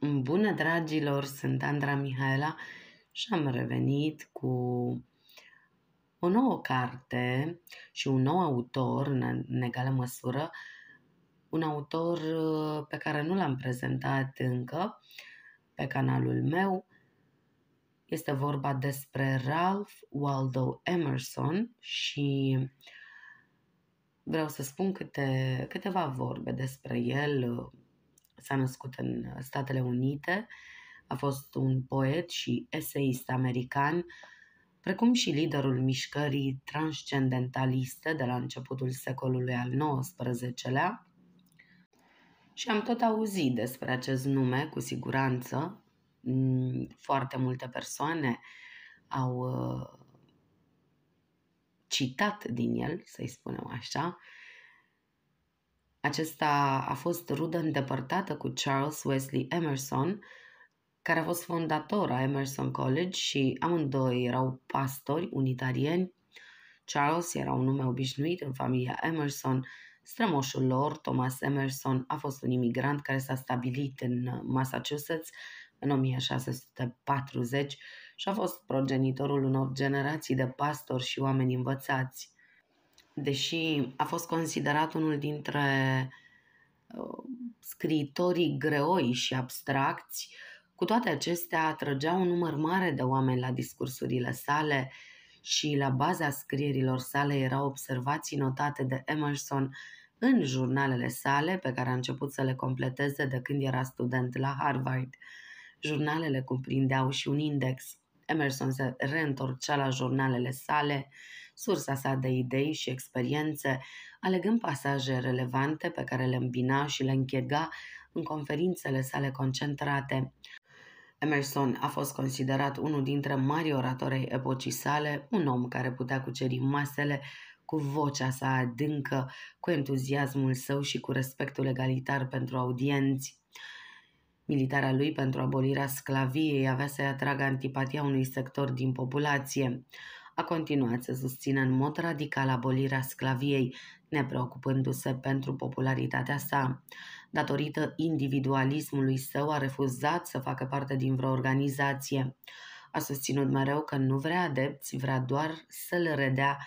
Bună, dragilor! Sunt Andra Mihaela și am revenit cu o nouă carte și un nou autor, în egală măsură, un autor uh, pe care nu l-am prezentat încă pe canalul meu. Este vorba despre Ralph Waldo Emerson și vreau să spun câte, câteva vorbe despre el, uh, s-a născut în uh, Statele Unite, a fost un poet și eseist american, precum și liderul mișcării transcendentaliste de la începutul secolului al XIX-lea. Și am tot auzit despre acest nume, cu siguranță. Mm, foarte multe persoane au uh, citat din el, să-i spunem așa, acesta a fost rudă îndepărtată cu Charles Wesley Emerson, care a fost fondator a Emerson College și amândoi erau pastori unitarieni. Charles era un nume obișnuit în familia Emerson. Strămoșul lor, Thomas Emerson, a fost un imigrant care s-a stabilit în uh, Massachusetts în 1640 și a fost progenitorul unor generații de pastori și oameni învățați deși a fost considerat unul dintre uh, scriitorii greoi și abstracți, cu toate acestea atrăgea un număr mare de oameni la discursurile sale și la baza scrierilor sale erau observații notate de Emerson în jurnalele sale, pe care a început să le completeze de când era student la Harvard. Jurnalele cuprindeau și un index. Emerson se reîntorcea la jurnalele sale sursa sa de idei și experiențe, alegând pasaje relevante pe care le îmbina și le închega în conferințele sale concentrate. Emerson a fost considerat unul dintre mari oratori epocii sale, un om care putea cuceri masele cu vocea sa adâncă, cu entuziasmul său și cu respectul egalitar pentru audienți. Militarea lui pentru abolirea sclaviei avea să-i atragă antipatia unui sector din populație a continuat să susțină în mod radical abolirea sclaviei, nepreocupându-se pentru popularitatea sa. Datorită individualismului său, a refuzat să facă parte din vreo organizație. A susținut mereu că nu vrea adepți, vrea doar să le redea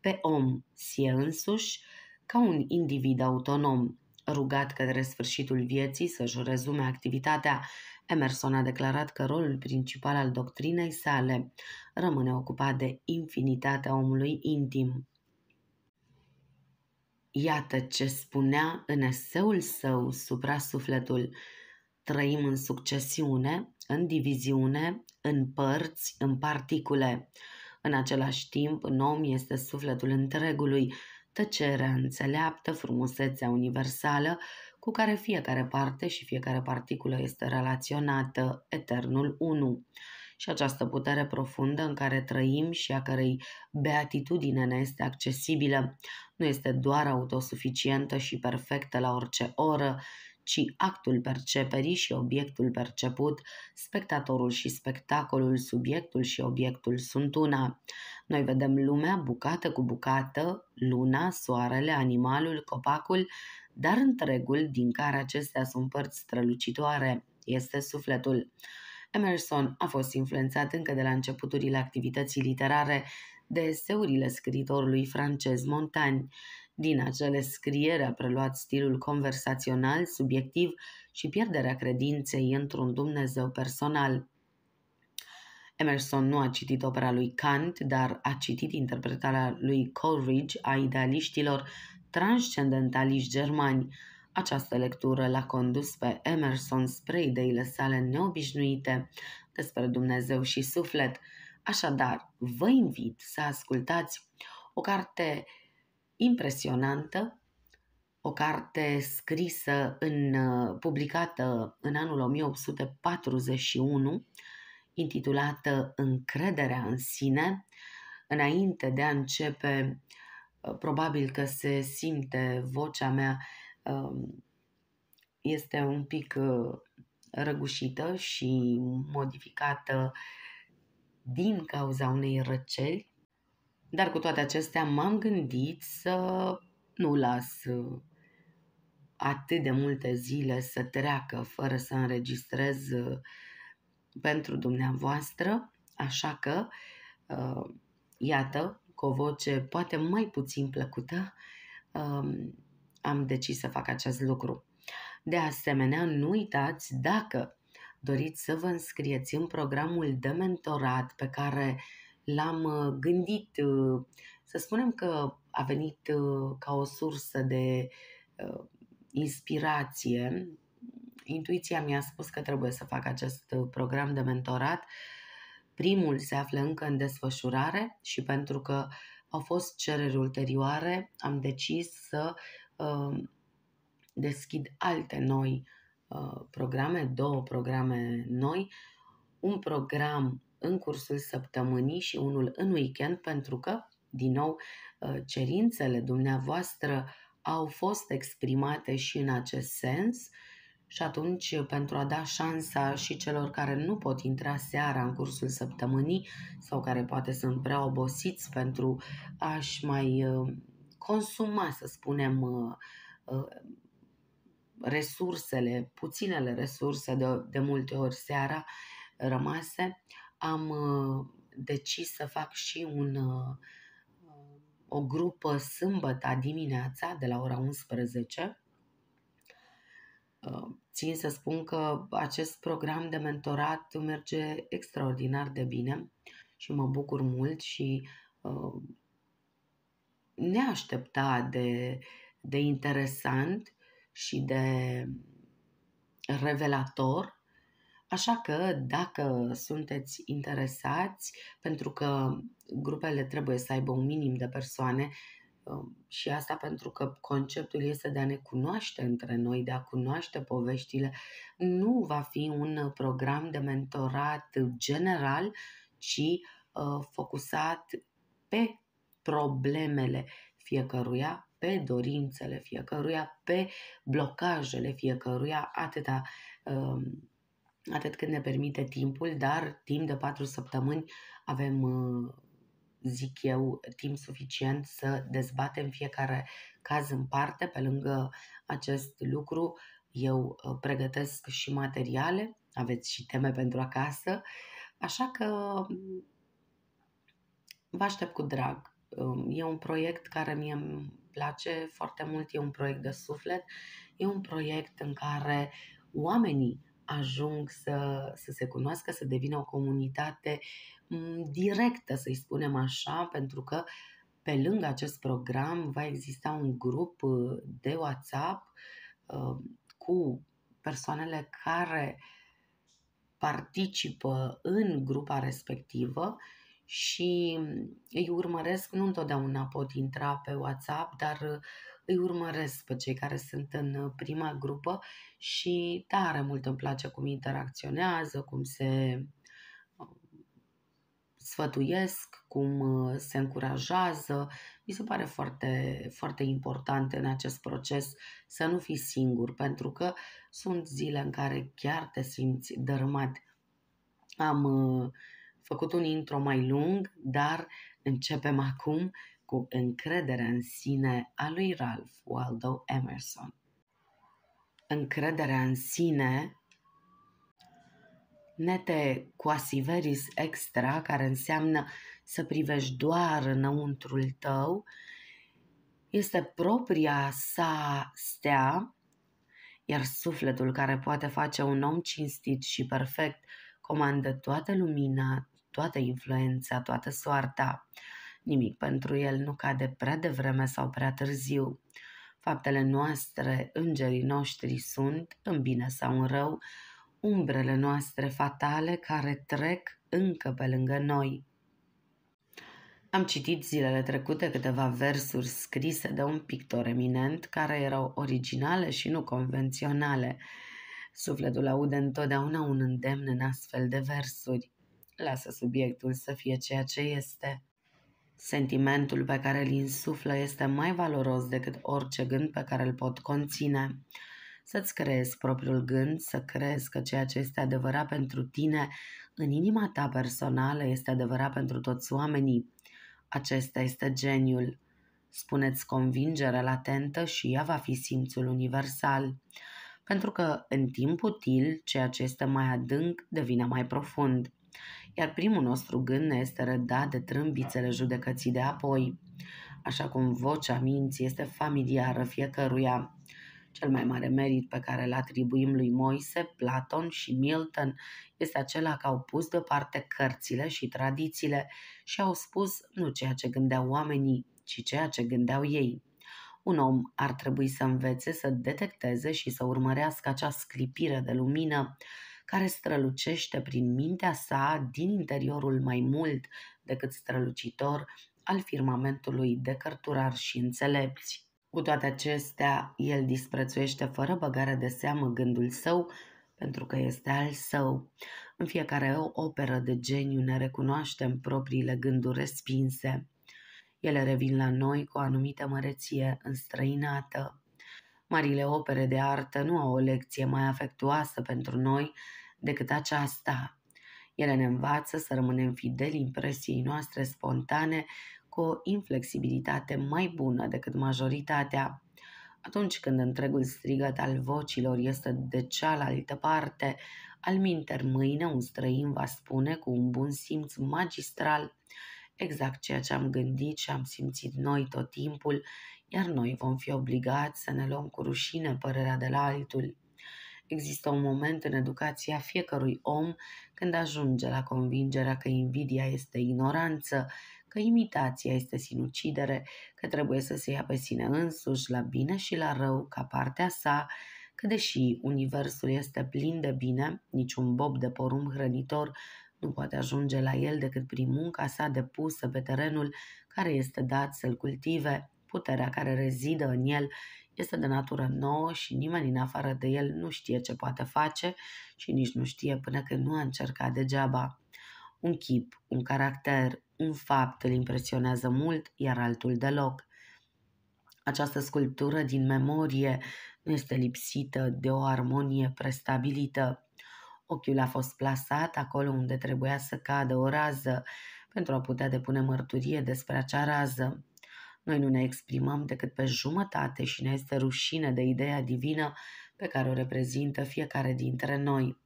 pe om, sie însuși, ca un individ autonom. Rugat către sfârșitul vieții să-și rezume activitatea, Emerson a declarat că rolul principal al doctrinei sale rămâne ocupat de infinitatea omului intim. Iată ce spunea în eseul său supra sufletul. Trăim în succesiune, în diviziune, în părți, în particule. În același timp, în om este sufletul întregului, tăcerea înțeleaptă, frumusețea universală cu care fiecare parte și fiecare particulă este relaționată, eternul 1. Și această putere profundă în care trăim și a cărei beatitudine ne este accesibilă nu este doar autosuficientă și perfectă la orice oră, ci actul perceperii și obiectul perceput, spectatorul și spectacolul, subiectul și obiectul sunt una. Noi vedem lumea bucată cu bucată, luna, soarele, animalul, copacul, dar întregul din care acestea sunt părți strălucitoare este sufletul. Emerson a fost influențat încă de la începuturile activității literare de eseurile scriitorului francez Montaigne. Din acele scrieri a preluat stilul conversațional, subiectiv și pierderea credinței într-un Dumnezeu personal. Emerson nu a citit opera lui Kant, dar a citit interpretarea lui Coleridge a idealiștilor transcendentaliști germani. Această lectură l-a condus pe Emerson spre ideile sale neobișnuite despre Dumnezeu și suflet. Așadar, vă invit să ascultați o carte impresionantă, o carte scrisă în, publicată în anul 1841, intitulată Încrederea în sine. Înainte de a începe, probabil că se simte vocea mea um, este un pic uh, răgușită și modificată din cauza unei răceli dar cu toate acestea m-am gândit să nu las uh, atât de multe zile să treacă fără să înregistrez uh, pentru dumneavoastră, așa că, uh, iată, cu o voce poate mai puțin plăcută, um, am decis să fac acest lucru. De asemenea, nu uitați dacă doriți să vă înscrieți în programul de mentorat pe care uh, l-am uh, gândit, uh, să spunem că a venit uh, ca o sursă de inspirație. Intuiția mi-a spus că trebuie să fac acest program de mentorat. Primul se află încă în desfășurare și pentru că au fost cereri ulterioare, am decis să deschid alte noi programe, două programe noi, un program în cursul săptămânii și unul în weekend, pentru că, din nou, uh, cerințele dumneavoastră au fost exprimate și în acest sens și atunci, uh, pentru a da șansa și celor care nu pot intra seara în cursul săptămânii sau care poate sunt prea obosiți pentru a-și mai uh, consuma, să spunem, resursele, puținele resurse de, de multe ori seara rămase, am uh, decis să fac și un, uh, o grupă sâmbătă dimineața de la ora 11. Uh, țin să spun că acest program de mentorat merge extraordinar de bine și mă bucur mult și neașteptat de, de interesant și de revelator Așa că dacă sunteți interesați, pentru că grupele trebuie să aibă un minim de persoane um, și asta pentru că conceptul este de a ne cunoaște între noi, de a cunoaște poveștile, nu va fi un program de mentorat general, ci uh, focusat pe problemele fiecăruia, pe dorințele fiecăruia, pe blocajele fiecăruia, atâta um, atât cât ne permite timpul, dar timp de patru săptămâni avem, uh, zic eu, timp suficient să dezbatem fiecare caz în parte. Pe lângă acest lucru, eu uh, pregătesc și materiale, aveți și teme pentru acasă, așa că mm, vă aștept cu drag. Um, e un proiect care mie îmi place foarte mult, e un proiect de suflet, e un proiect în care oamenii ajung să, să se cunoască, să devină o comunitate mm, directă, să-i spunem așa, pentru că pe lângă acest program va exista un grup uh, de WhatsApp uh, cu persoanele care participă în grupa respectivă și mm, îi urmăresc, nu întotdeauna pot intra pe WhatsApp, dar uh, îi urmăresc pe cei care sunt în uh, prima grupă și tare da, mult îmi place cum interacționează, cum se uh, sfătuiesc, cum uh, se încurajează. Mi se pare foarte, foarte important în acest proces să nu fii singur, pentru că sunt zile în care chiar te simți dărâmat. Am făcut un intro mai lung, dar începem acum cu încrederea în sine a lui Ralph Waldo Emerson. Încrederea în sine nete quasiveris extra, care înseamnă să privești doar înăuntrul tău, este propria sa stea, iar sufletul care poate face un om cinstit și perfect comandă toată lumina, toată influența, toată soarta. Nimic pentru el nu cade prea devreme sau prea târziu. Faptele noastre, îngerii noștri sunt, în bine sau în rău, umbrele noastre fatale care trec încă pe lângă noi. Am citit zilele trecute câteva versuri scrise de un pictor eminent care erau originale și nu convenționale. Sufletul aude întotdeauna un îndemn în astfel de versuri. Lasă subiectul să fie ceea ce este. Sentimentul pe care îl insuflă este mai valoros decât orice gând pe care îl pot conține. Să-ți creezi propriul gând, să crezi că ceea ce este adevărat pentru tine în inima ta personală este adevărat pentru toți oamenii. Acesta este geniul. Spuneți convingere latentă și ea va fi simțul universal. Pentru că, în timp util, ceea ce este mai adânc devine mai profund iar primul nostru gând ne este rădat de trâmbițele judecății de apoi, așa cum vocea minții este familiară fiecăruia. Cel mai mare merit pe care îl atribuim lui Moise, Platon și Milton este acela că au pus deoparte cărțile și tradițiile și au spus nu ceea ce gândeau oamenii, ci ceea ce gândeau ei. Un om ar trebui să învețe să detecteze și să urmărească acea sclipire de lumină care strălucește prin mintea sa din interiorul mai mult decât strălucitor al firmamentului de cărturar și înțelepți. Cu toate acestea, el disprețuiește fără băgare de seamă gândul său pentru că este al său. În fiecare operă de geniu ne recunoaștem propriile gânduri respinse. Ele revin la noi cu o anumită măreție înstrăinată. Marile opere de artă nu au o lecție mai afectuoasă pentru noi decât aceasta. Ele ne învață să rămânem fideli impresiei noastre spontane cu o inflexibilitate mai bună decât majoritatea. Atunci când întregul strigăt al vocilor este de cealaltă parte, al minter mâine un străin va spune cu un bun simț magistral exact ceea ce am gândit și am simțit noi tot timpul, iar noi vom fi obligați să ne luăm cu rușine părerea de la altul. Există un moment în educația fiecărui om când ajunge la convingerea că invidia este ignoranță, că imitația este sinucidere, că trebuie să se ia pe sine însuși la bine și la rău ca partea sa, că deși universul este plin de bine, niciun bob de porumb hrănitor nu poate ajunge la el decât prin munca sa depusă pe terenul care este dat să-l cultive puterea care rezidă în el este de natură nouă și nimeni în afară de el nu știe ce poate face și nici nu știe până când nu a încercat degeaba. Un chip, un caracter, un fapt îl impresionează mult, iar altul deloc. Această sculptură din memorie nu este lipsită de o armonie prestabilită. Ochiul a fost plasat acolo unde trebuia să cadă o rază pentru a putea depune mărturie despre acea rază. Noi nu ne exprimăm decât pe jumătate și ne este rușine de ideea divină pe care o reprezintă fiecare dintre noi.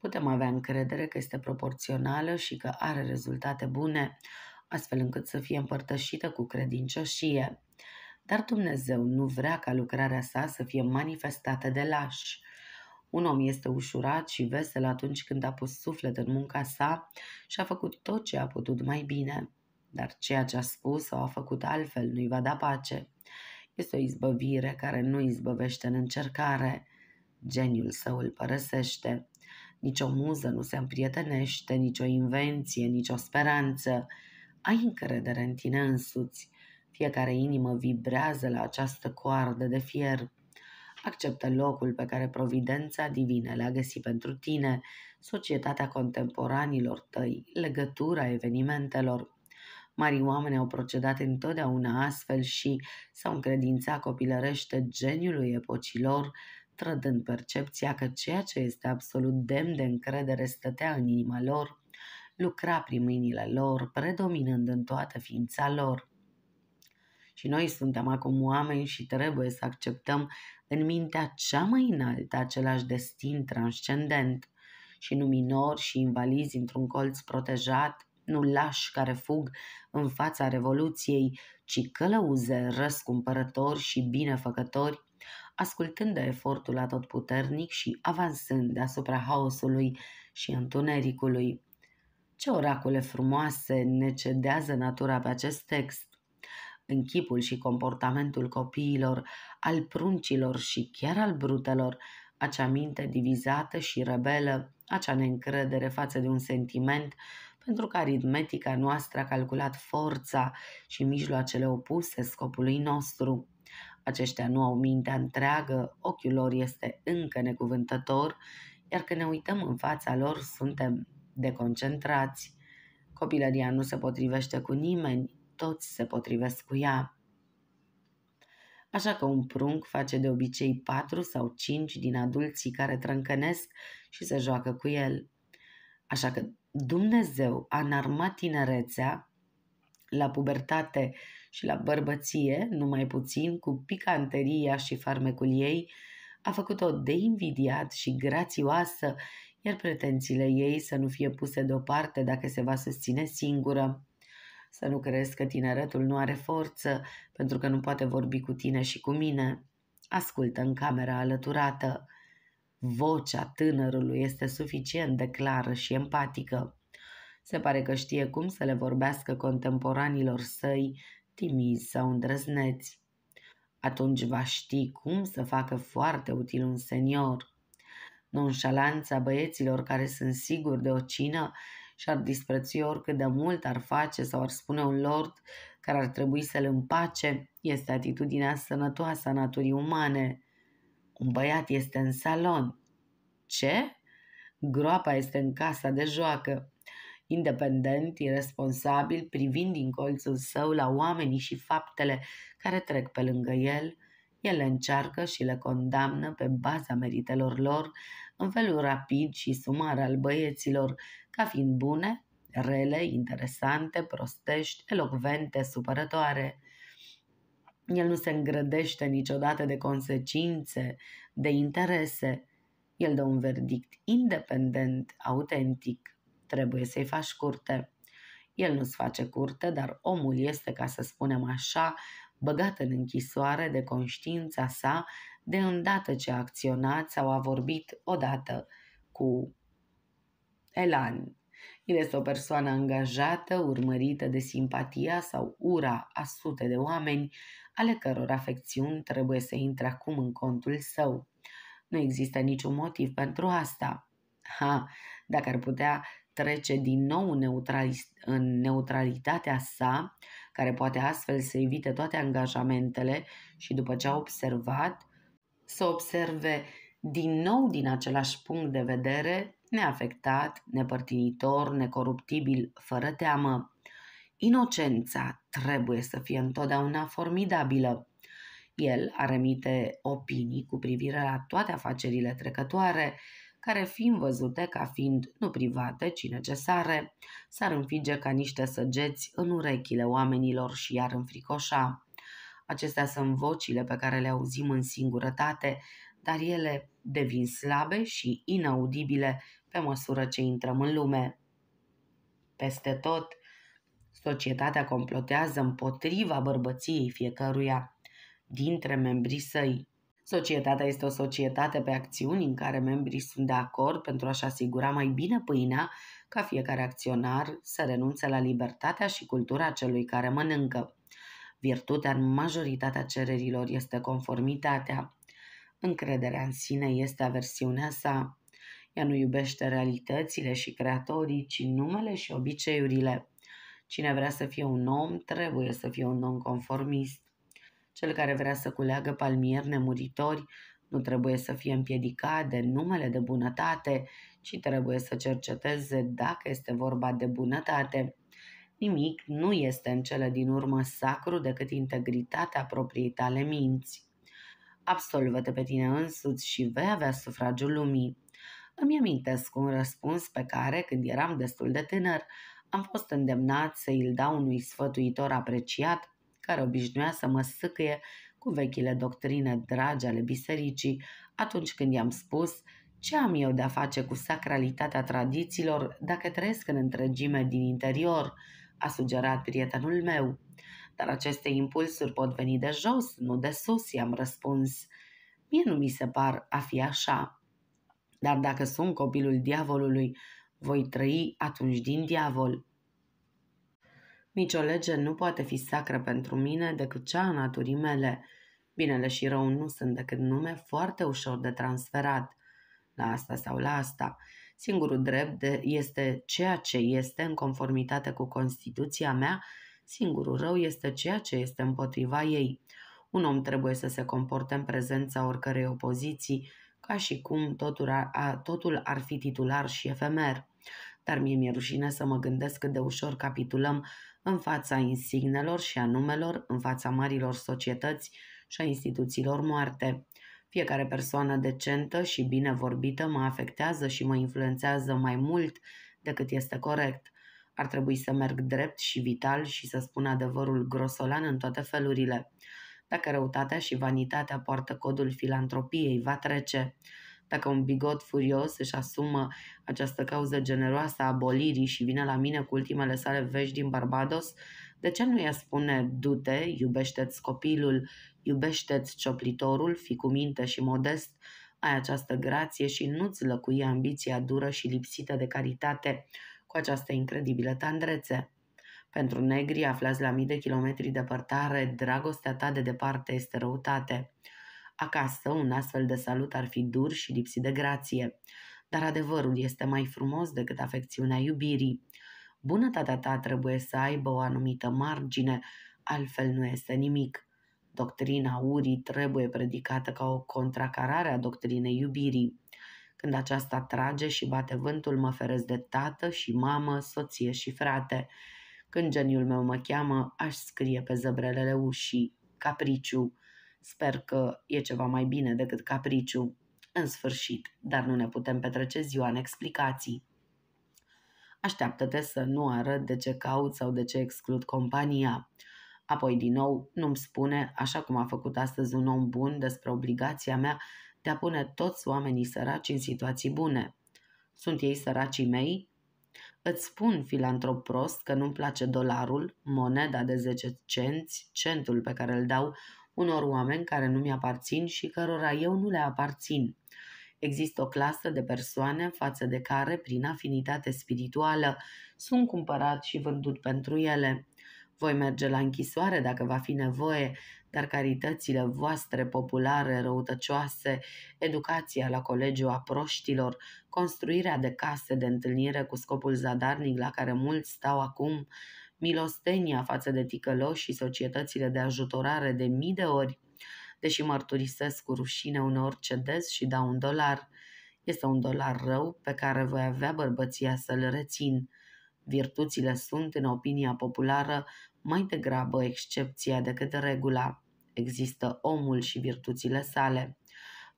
Putem avea încredere că este proporțională și că are rezultate bune, astfel încât să fie împărtășită cu credincioșie. Dar Dumnezeu nu vrea ca lucrarea sa să fie manifestată de lași. Un om este ușurat și vesel atunci când a pus suflet în munca sa și a făcut tot ce a putut mai bine. Dar ceea ce a spus sau a făcut altfel nu-i va da pace. Este o izbăvire care nu izbăvește în încercare. Geniul său îl părăsește. Nici o muză nu se împrietenește, nicio invenție, nicio speranță. Ai încredere în tine însuți. Fiecare inimă vibrează la această coardă de fier. Acceptă locul pe care providența divină l-a găsit pentru tine, societatea contemporanilor tăi, legătura evenimentelor. Marii oameni au procedat întotdeauna astfel și s-au încredința copilărește geniului epocilor, trădând percepția că ceea ce este absolut demn de încredere stătea în inima lor, lucra prin mâinile lor, predominând în toată ființa lor. Și noi suntem acum oameni și trebuie să acceptăm în mintea cea mai înaltă același destin transcendent. Și nu minori și invalizi într-un colț protejat, nu lași care fug în fața revoluției, ci călăuze răscumpărători și binefăcători, ascultând de efortul atotputernic și avansând deasupra haosului și întunericului. Ce oracole frumoase ne cedează natura pe acest text! În chipul și comportamentul copiilor, al pruncilor și chiar al brutelor, acea minte divizată și rebelă, acea neîncredere față de un sentiment, pentru că aritmetica noastră a calculat forța și mijloacele opuse scopului nostru. Aceștia nu au mintea întreagă, ochiul lor este încă necuvântător, iar când ne uităm în fața lor, suntem deconcentrați. Copilăria nu se potrivește cu nimeni, toți se potrivesc cu ea. Așa că un prunc face de obicei patru sau cinci din adulții care trâncănesc și se joacă cu el. Așa că Dumnezeu a înarmat tinerețea la pubertate și la bărbăție, numai puțin, cu picanteria și farmecul ei, a făcut-o de invidiat și grațioasă, iar pretențiile ei să nu fie puse deoparte dacă se va susține singură. Să nu crezi că tineretul nu are forță pentru că nu poate vorbi cu tine și cu mine. Ascultă în camera alăturată. Vocea tânărului este suficient de clară și empatică. Se pare că știe cum să le vorbească contemporanilor săi, timizi sau îndrăzneți. Atunci va ști cum să facă foarte util un senior. Nonșalanța băieților care sunt siguri de o cină și ar disprețui oricât de mult ar face sau ar spune un lord care ar trebui să-l împace, este atitudinea sănătoasă a naturii umane. Un băiat este în salon. Ce? Groapa este în casa de joacă. Independent, irresponsabil, privind din colțul său la oamenii și faptele care trec pe lângă el, el le încearcă și le condamnă pe baza meritelor lor, în felul rapid și sumar al băieților, ca fiind bune, rele, interesante, prostești, elocvente, supărătoare – el nu se îngrădește niciodată de consecințe, de interese. El dă un verdict independent, autentic. Trebuie să-i faci curte. El nu-ți face curte, dar omul este, ca să spunem așa, băgat în închisoare de conștiința sa de îndată ce a acționat sau a vorbit odată cu Elan. El este o persoană angajată, urmărită de simpatia sau ura a sute de oameni, ale căror afecțiuni trebuie să intre acum în contul său. Nu există niciun motiv pentru asta. Ha, dacă ar putea trece din nou în, neutrali- în neutralitatea sa, care poate astfel să evite toate angajamentele și după ce a observat, să observe din nou din același punct de vedere, neafectat, nepărtinitor, necoruptibil, fără teamă. Inocența trebuie să fie întotdeauna formidabilă. El are emite opinii cu privire la toate afacerile trecătoare, care fiind văzute ca fiind nu private, ci necesare, s-ar înfige ca niște săgeți în urechile oamenilor și iar înfricoșa. Acestea sunt vocile pe care le auzim în singurătate, dar ele devin slabe și inaudibile pe măsură ce intrăm în lume. Peste tot, societatea complotează împotriva bărbăției fiecăruia dintre membrii săi. Societatea este o societate pe acțiuni în care membrii sunt de acord pentru a-și asigura mai bine pâinea ca fiecare acționar să renunțe la libertatea și cultura celui care mănâncă. Virtutea în majoritatea cererilor este conformitatea. Încrederea în sine este aversiunea sa. Ea nu iubește realitățile și creatorii, ci numele și obiceiurile. Cine vrea să fie un om, trebuie să fie un nonconformist. Cel care vrea să culeagă palmieri nemuritori nu trebuie să fie împiedicat de numele de bunătate, ci trebuie să cerceteze dacă este vorba de bunătate. Nimic nu este în cele din urmă sacru decât integritatea propriei tale minți. Absolvă-te pe tine însuți și vei avea sufragiul lumii. Îmi amintesc un răspuns pe care, când eram destul de tânăr, am fost îndemnat să îl dau unui sfătuitor apreciat care obișnuia să mă sâcâie cu vechile doctrine dragi ale bisericii atunci când i-am spus ce am eu de-a face cu sacralitatea tradițiilor dacă trăiesc în întregime din interior, a sugerat prietenul meu. Dar aceste impulsuri pot veni de jos, nu de sus, i-am răspuns. Mie nu mi se par a fi așa. Dar dacă sunt copilul diavolului, voi trăi atunci din diavol. Nicio lege nu poate fi sacră pentru mine decât cea a naturii mele. Binele și rău nu sunt decât nume foarte ușor de transferat, la asta sau la asta. Singurul drept de, este ceea ce este în conformitate cu Constituția mea, singurul rău este ceea ce este împotriva ei. Un om trebuie să se comporte în prezența oricărei opoziții, ca și cum totul ar, totul ar fi titular și efemer dar mie mi-e rușine să mă gândesc cât de ușor capitulăm în fața insignelor și a numelor, în fața marilor societăți și a instituțiilor moarte. Fiecare persoană decentă și bine vorbită mă afectează și mă influențează mai mult decât este corect. Ar trebui să merg drept și vital și să spun adevărul grosolan în toate felurile. Dacă răutatea și vanitatea poartă codul filantropiei, va trece. Dacă un bigot furios își asumă această cauză generoasă a abolirii și vine la mine cu ultimele sale vești din Barbados, de ce nu i-a spune, du-te, iubește-ți copilul, iubește-ți cioplitorul, fi cu minte și modest, ai această grație și nu-ți lăcui ambiția dură și lipsită de caritate cu această incredibilă tandrețe. Pentru negri aflați la mii de kilometri departare, dragostea ta de departe este răutate. Acasă, un astfel de salut ar fi dur și lipsit de grație. Dar adevărul este mai frumos decât afecțiunea iubirii. Bunătatea ta trebuie să aibă o anumită margine, altfel nu este nimic. Doctrina urii trebuie predicată ca o contracarare a doctrinei iubirii. Când aceasta trage și bate vântul, mă feresc de tată și mamă, soție și frate. Când geniul meu mă cheamă, aș scrie pe zăbrelele ușii, capriciu, Sper că e ceva mai bine decât capriciu. În sfârșit, dar nu ne putem petrece ziua în explicații. Așteaptă-te să nu arăt de ce caut sau de ce exclud compania. Apoi, din nou, nu-mi spune, așa cum a făcut astăzi un om bun, despre obligația mea de a pune toți oamenii săraci în situații bune. Sunt ei săracii mei? Îți spun, filantrop prost, că nu-mi place dolarul, moneda de 10 cenți, centul pe care îl dau unor oameni care nu mi-aparțin și cărora eu nu le aparțin. Există o clasă de persoane față de care, prin afinitate spirituală, sunt cumpărat și vândut pentru ele. Voi merge la închisoare dacă va fi nevoie, dar caritățile voastre populare, răutăcioase, educația la colegiu a proștilor, construirea de case de întâlnire cu scopul zadarnic la care mulți stau acum, milostenia față de ticăloși și societățile de ajutorare de mii de ori, deși mărturisesc cu rușine uneori cedez și dau un dolar. Este un dolar rău pe care voi avea bărbăția să-l rețin. Virtuțile sunt, în opinia populară, mai degrabă excepția decât regula. Există omul și virtuțile sale.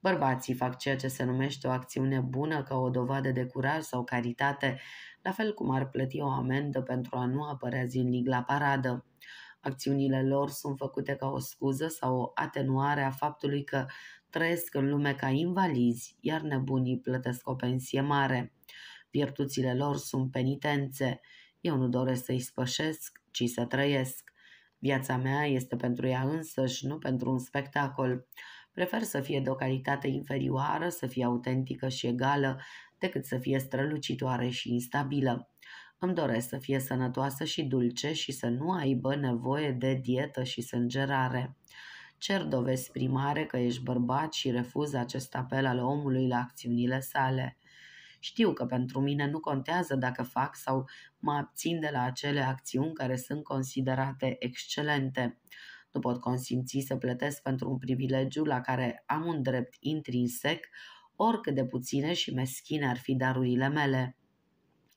Bărbații fac ceea ce se numește o acțiune bună ca o dovadă de curaj sau caritate la fel cum ar plăti o amendă pentru a nu apărea zilnic la paradă. Acțiunile lor sunt făcute ca o scuză sau o atenuare a faptului că trăiesc în lume ca invalizi, iar nebunii plătesc o pensie mare. Virtuțile lor sunt penitențe. Eu nu doresc să-i spășesc, ci să trăiesc. Viața mea este pentru ea și nu pentru un spectacol. Prefer să fie de o calitate inferioară, să fie autentică și egală, decât să fie strălucitoare și instabilă. Îmi doresc să fie sănătoasă și dulce și să nu aibă nevoie de dietă și sângerare. Cer dovezi primare că ești bărbat și refuz acest apel al omului la acțiunile sale. Știu că pentru mine nu contează dacă fac sau mă abțin de la acele acțiuni care sunt considerate excelente. Nu pot consimți să plătesc pentru un privilegiu la care am un drept intrinsec, oricât de puține și meschine ar fi darurile mele.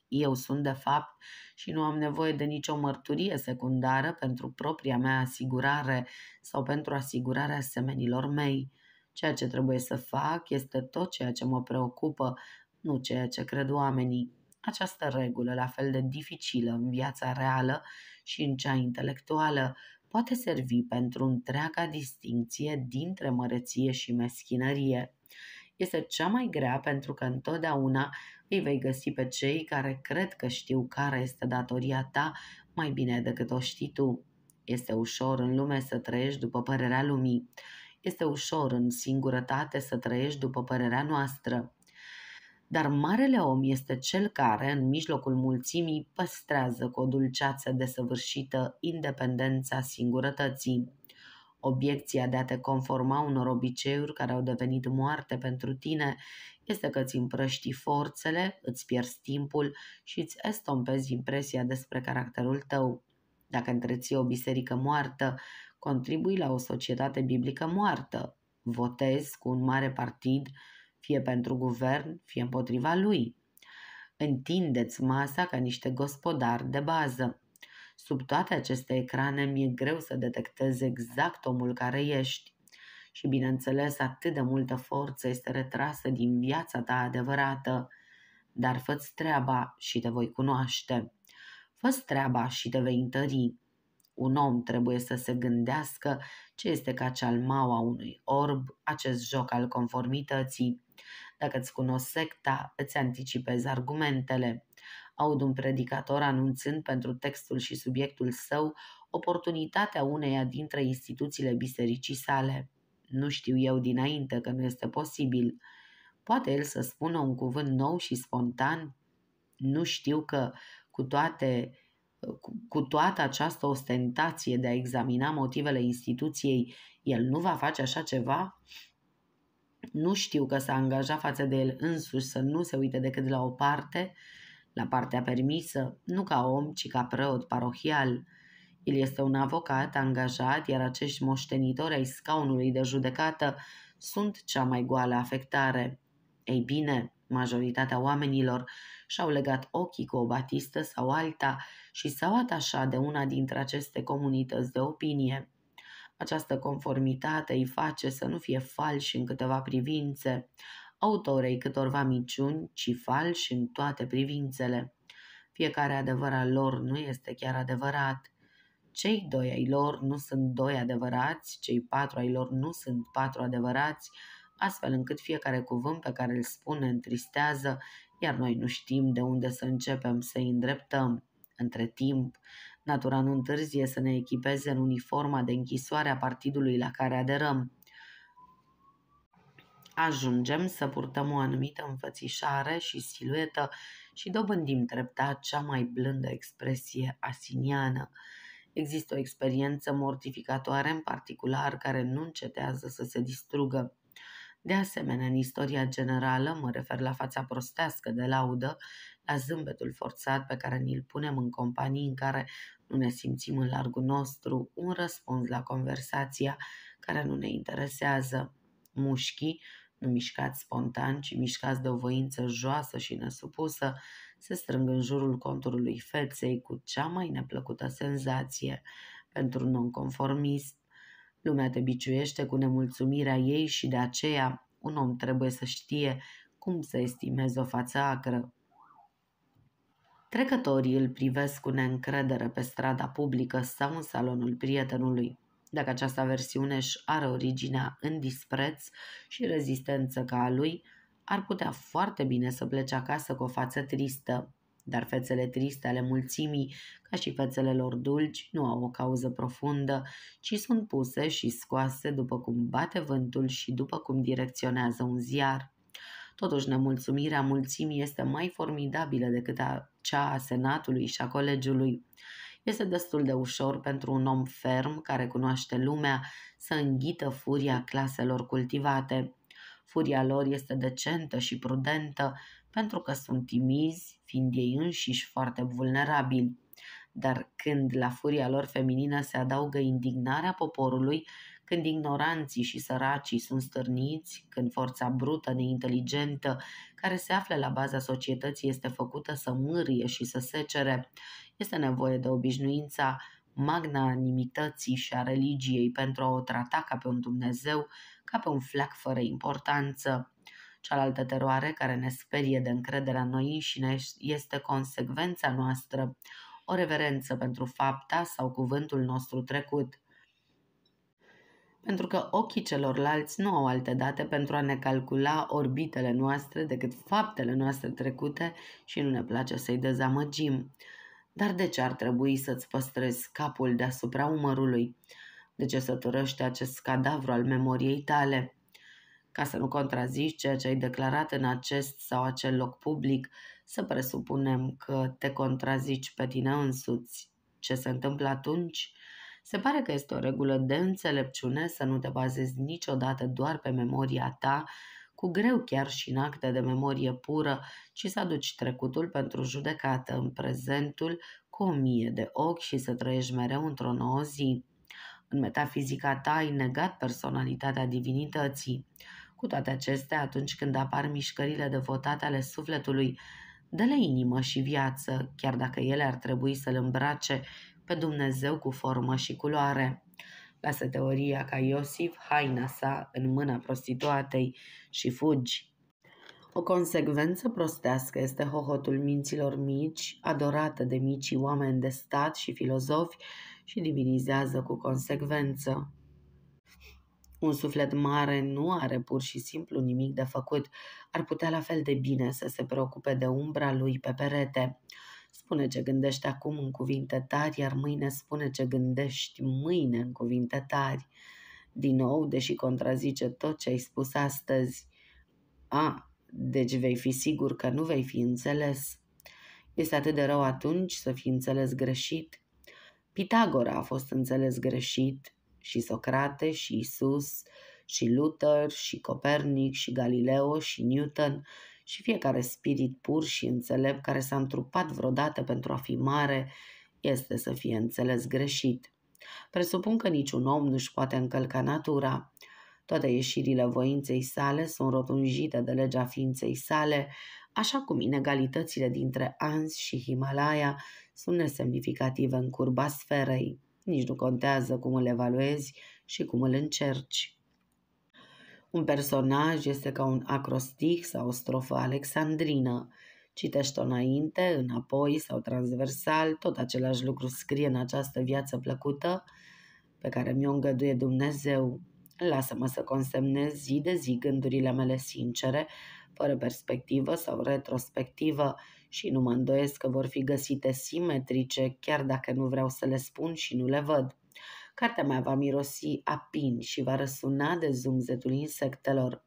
Eu sunt de fapt și nu am nevoie de nicio mărturie secundară pentru propria mea asigurare sau pentru asigurarea semenilor mei. Ceea ce trebuie să fac este tot ceea ce mă preocupă, nu ceea ce cred oamenii. Această regulă, la fel de dificilă în viața reală și în cea intelectuală, poate servi pentru întreaga distinție dintre măreție și meschinărie este cea mai grea pentru că întotdeauna îi vei găsi pe cei care cred că știu care este datoria ta mai bine decât o știi tu. Este ușor în lume să trăiești după părerea lumii. Este ușor în singurătate să trăiești după părerea noastră. Dar marele om este cel care, în mijlocul mulțimii, păstrează cu o dulceață desăvârșită independența singurătății. Obiecția de a te conforma unor obiceiuri care au devenit moarte pentru tine este că îți împrăști forțele, îți pierzi timpul și îți estompezi impresia despre caracterul tău. Dacă întreții o biserică moartă, contribui la o societate biblică moartă. Votezi cu un mare partid, fie pentru guvern, fie împotriva lui. Întindeți masa ca niște gospodari de bază. Sub toate aceste ecrane mi-e greu să detectez exact omul care ești. Și bineînțeles, atât de multă forță este retrasă din viața ta adevărată. Dar fă-ți treaba și te voi cunoaște. Fă-ți treaba și te vei întări. Un om trebuie să se gândească ce este ca cealmaua unui orb, acest joc al conformității. Dacă îți cunosc secta, îți anticipezi argumentele aud un predicator anunțând pentru textul și subiectul său oportunitatea uneia dintre instituțiile bisericii sale. Nu știu eu dinainte că nu este posibil. Poate el să spună un cuvânt nou și spontan? Nu știu că cu toate cu toată această ostentație de a examina motivele instituției, el nu va face așa ceva? Nu știu că s-a angajat față de el însuși să nu se uite decât la o parte, la partea permisă, nu ca om, ci ca preot parohial. El este un avocat angajat, iar acești moștenitori ai scaunului de judecată sunt cea mai goală afectare. Ei bine, majoritatea oamenilor și-au legat ochii cu o batistă sau alta și s-au atașat de una dintre aceste comunități de opinie. Această conformitate îi face să nu fie falși în câteva privințe, autorei câtorva miciuni, ci falși în toate privințele. Fiecare adevăr al lor nu este chiar adevărat. Cei doi ai lor nu sunt doi adevărați, cei patru ai lor nu sunt patru adevărați, astfel încât fiecare cuvânt pe care îl spune întristează, iar noi nu știm de unde să începem să îi îndreptăm. Între timp, natura nu întârzie să ne echipeze în uniforma de închisoare a partidului la care aderăm. Ajungem să purtăm o anumită înfățișare și siluetă și dobândim treptat cea mai blândă expresie asiniană. Există o experiență mortificatoare în particular care nu încetează să se distrugă. De asemenea, în istoria generală, mă refer la fața prostească de laudă, la zâmbetul forțat pe care ni-l punem în companii în care nu ne simțim în largul nostru, un răspuns la conversația care nu ne interesează. Mușchii nu mișcați spontan, ci mișcați de o voință joasă și nesupusă, se strâng în jurul conturului feței cu cea mai neplăcută senzație. Pentru nonconformist, lumea te biciuiește cu nemulțumirea ei și de aceea un om trebuie să știe cum să estimeze o față acră. Trecătorii îl privesc cu neîncredere pe strada publică sau în salonul prietenului dacă această versiune își are originea în dispreț și rezistență ca a lui, ar putea foarte bine să plece acasă cu o față tristă, dar fețele triste ale mulțimii, ca și fețele lor dulci, nu au o cauză profundă, ci sunt puse și scoase după cum bate vântul și după cum direcționează un ziar. Totuși, nemulțumirea mulțimii este mai formidabilă decât a cea a Senatului și a Colegiului. Este destul de ușor pentru un om ferm care cunoaște lumea să înghită furia claselor cultivate. Furia lor este decentă și prudentă pentru că sunt timizi, fiind ei înșiși foarte vulnerabili. Dar când la furia lor feminină se adaugă indignarea poporului, când ignoranții și săracii sunt stârniți, când forța brută, neinteligentă, care se află la baza societății este făcută să mârie și să secere, este nevoie de obișnuința magnanimității și a religiei pentru a o trata ca pe un Dumnezeu, ca pe un flac fără importanță. Cealaltă teroare care ne sperie de încrederea noi înșine este consecvența noastră, o reverență pentru fapta sau cuvântul nostru trecut. Pentru că ochii celorlalți nu au alte date pentru a ne calcula orbitele noastre decât faptele noastre trecute și nu ne place să-i dezamăgim. Dar de ce ar trebui să-ți păstrezi capul deasupra umărului? De ce să săturăște acest cadavru al memoriei tale? Ca să nu contrazici ceea ce ai declarat în acest sau acel loc public, să presupunem că te contrazici pe tine însuți. Ce se întâmplă atunci? Se pare că este o regulă de înțelepciune să nu te bazezi niciodată doar pe memoria ta, cu greu chiar și în acte de memorie pură, ci să aduci trecutul pentru judecată în prezentul cu o mie de ochi și să trăiești mereu într-o nouă zi. În metafizica ta ai negat personalitatea divinității. Cu toate acestea, atunci când apar mișcările devotate ale sufletului, dă-le inimă și viață, chiar dacă ele ar trebui să-L îmbrace pe Dumnezeu cu formă și culoare. Lasă teoria ca Iosif haina sa în mâna prostituatei și fugi. O consecvență prostească este hohotul minților mici, adorată de micii oameni de stat și filozofi și divinizează cu consecvență. Un suflet mare nu are pur și simplu nimic de făcut, ar putea la fel de bine să se preocupe de umbra lui pe perete. Spune ce gândești acum în cuvinte tari, iar mâine spune ce gândești mâine în cuvinte tari. Din nou, deși contrazice tot ce ai spus astăzi. A, deci vei fi sigur că nu vei fi înțeles. Este atât de rău atunci să fi înțeles greșit. Pitagora a fost înțeles greșit și Socrate și Isus și Luther și Copernic și Galileo și Newton și fiecare spirit pur și înțelept care s-a întrupat vreodată pentru a fi mare este să fie înțeles greșit. Presupun că niciun om nu-și poate încălca natura. Toate ieșirile voinței sale sunt rotunjite de legea ființei sale, așa cum inegalitățile dintre Ans și Himalaya sunt nesemnificative în curba sferei. Nici nu contează cum îl evaluezi și cum îl încerci. Un personaj este ca un acrostih sau o strofă alexandrină. Citești-o înainte, înapoi sau transversal, tot același lucru scrie în această viață plăcută pe care mi-o îngăduie Dumnezeu. Lasă-mă să consemnez zi de zi gândurile mele sincere, fără perspectivă sau retrospectivă și nu mă îndoiesc că vor fi găsite simetrice chiar dacă nu vreau să le spun și nu le văd. Cartea mea va mirosi a pin și va răsuna de zumzetul insectelor.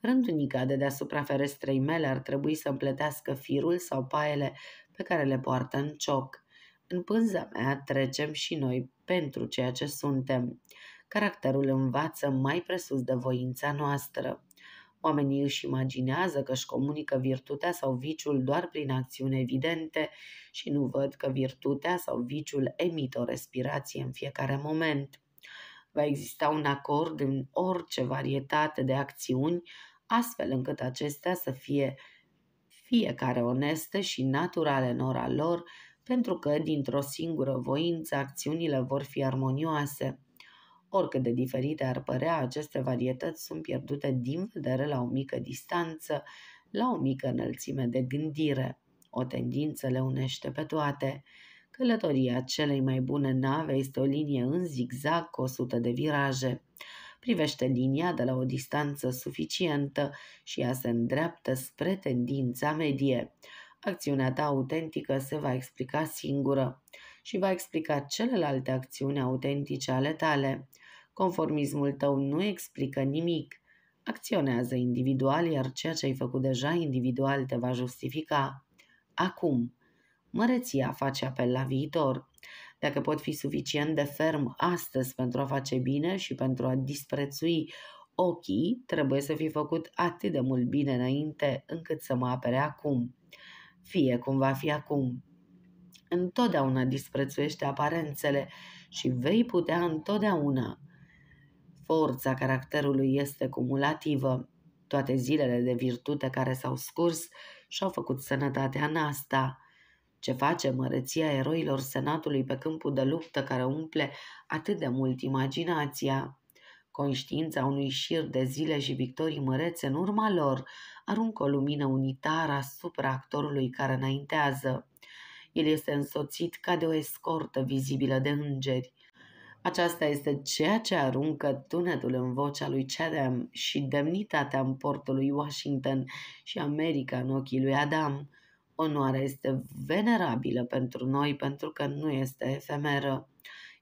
Rândunica de deasupra ferestrei mele ar trebui să împletească firul sau paiele pe care le poartă în cioc. În pânza mea trecem și noi pentru ceea ce suntem. Caracterul învață mai presus de voința noastră. Oamenii își imaginează că își comunică virtutea sau viciul doar prin acțiuni evidente și nu văd că virtutea sau viciul emit o respirație în fiecare moment. Va exista un acord în orice varietate de acțiuni, astfel încât acestea să fie fiecare oneste și naturale în ora lor, pentru că, dintr-o singură voință, acțiunile vor fi armonioase. Oricât de diferite ar părea, aceste varietăți sunt pierdute din vedere la o mică distanță, la o mică înălțime de gândire. O tendință le unește pe toate. Călătoria celei mai bune nave este o linie în zigzag cu 100 de viraje. Privește linia de la o distanță suficientă și ea se îndreaptă spre tendința medie. Acțiunea ta autentică se va explica singură și va explica celelalte acțiuni autentice ale tale. Conformismul tău nu explică nimic. Acționează individual, iar ceea ce ai făcut deja individual te va justifica. Acum, măreția face apel la viitor. Dacă pot fi suficient de ferm astăzi pentru a face bine și pentru a disprețui ochii, trebuie să fi făcut atât de mult bine înainte încât să mă apere acum. Fie cum va fi acum. Întotdeauna disprețuiește aparențele și vei putea întotdeauna Forța caracterului este cumulativă. Toate zilele de virtute care s-au scurs și-au făcut sănătatea în asta. Ce face măreția eroilor senatului pe câmpul de luptă care umple atât de mult imaginația? Conștiința unui șir de zile și victorii mărețe în urma lor aruncă o lumină unitară asupra actorului care înaintează. El este însoțit ca de o escortă vizibilă de îngeri. Aceasta este ceea ce aruncă tunetul în vocea lui Chatham și demnitatea în portul lui Washington și America în ochii lui Adam. Onoarea este venerabilă pentru noi pentru că nu este efemeră.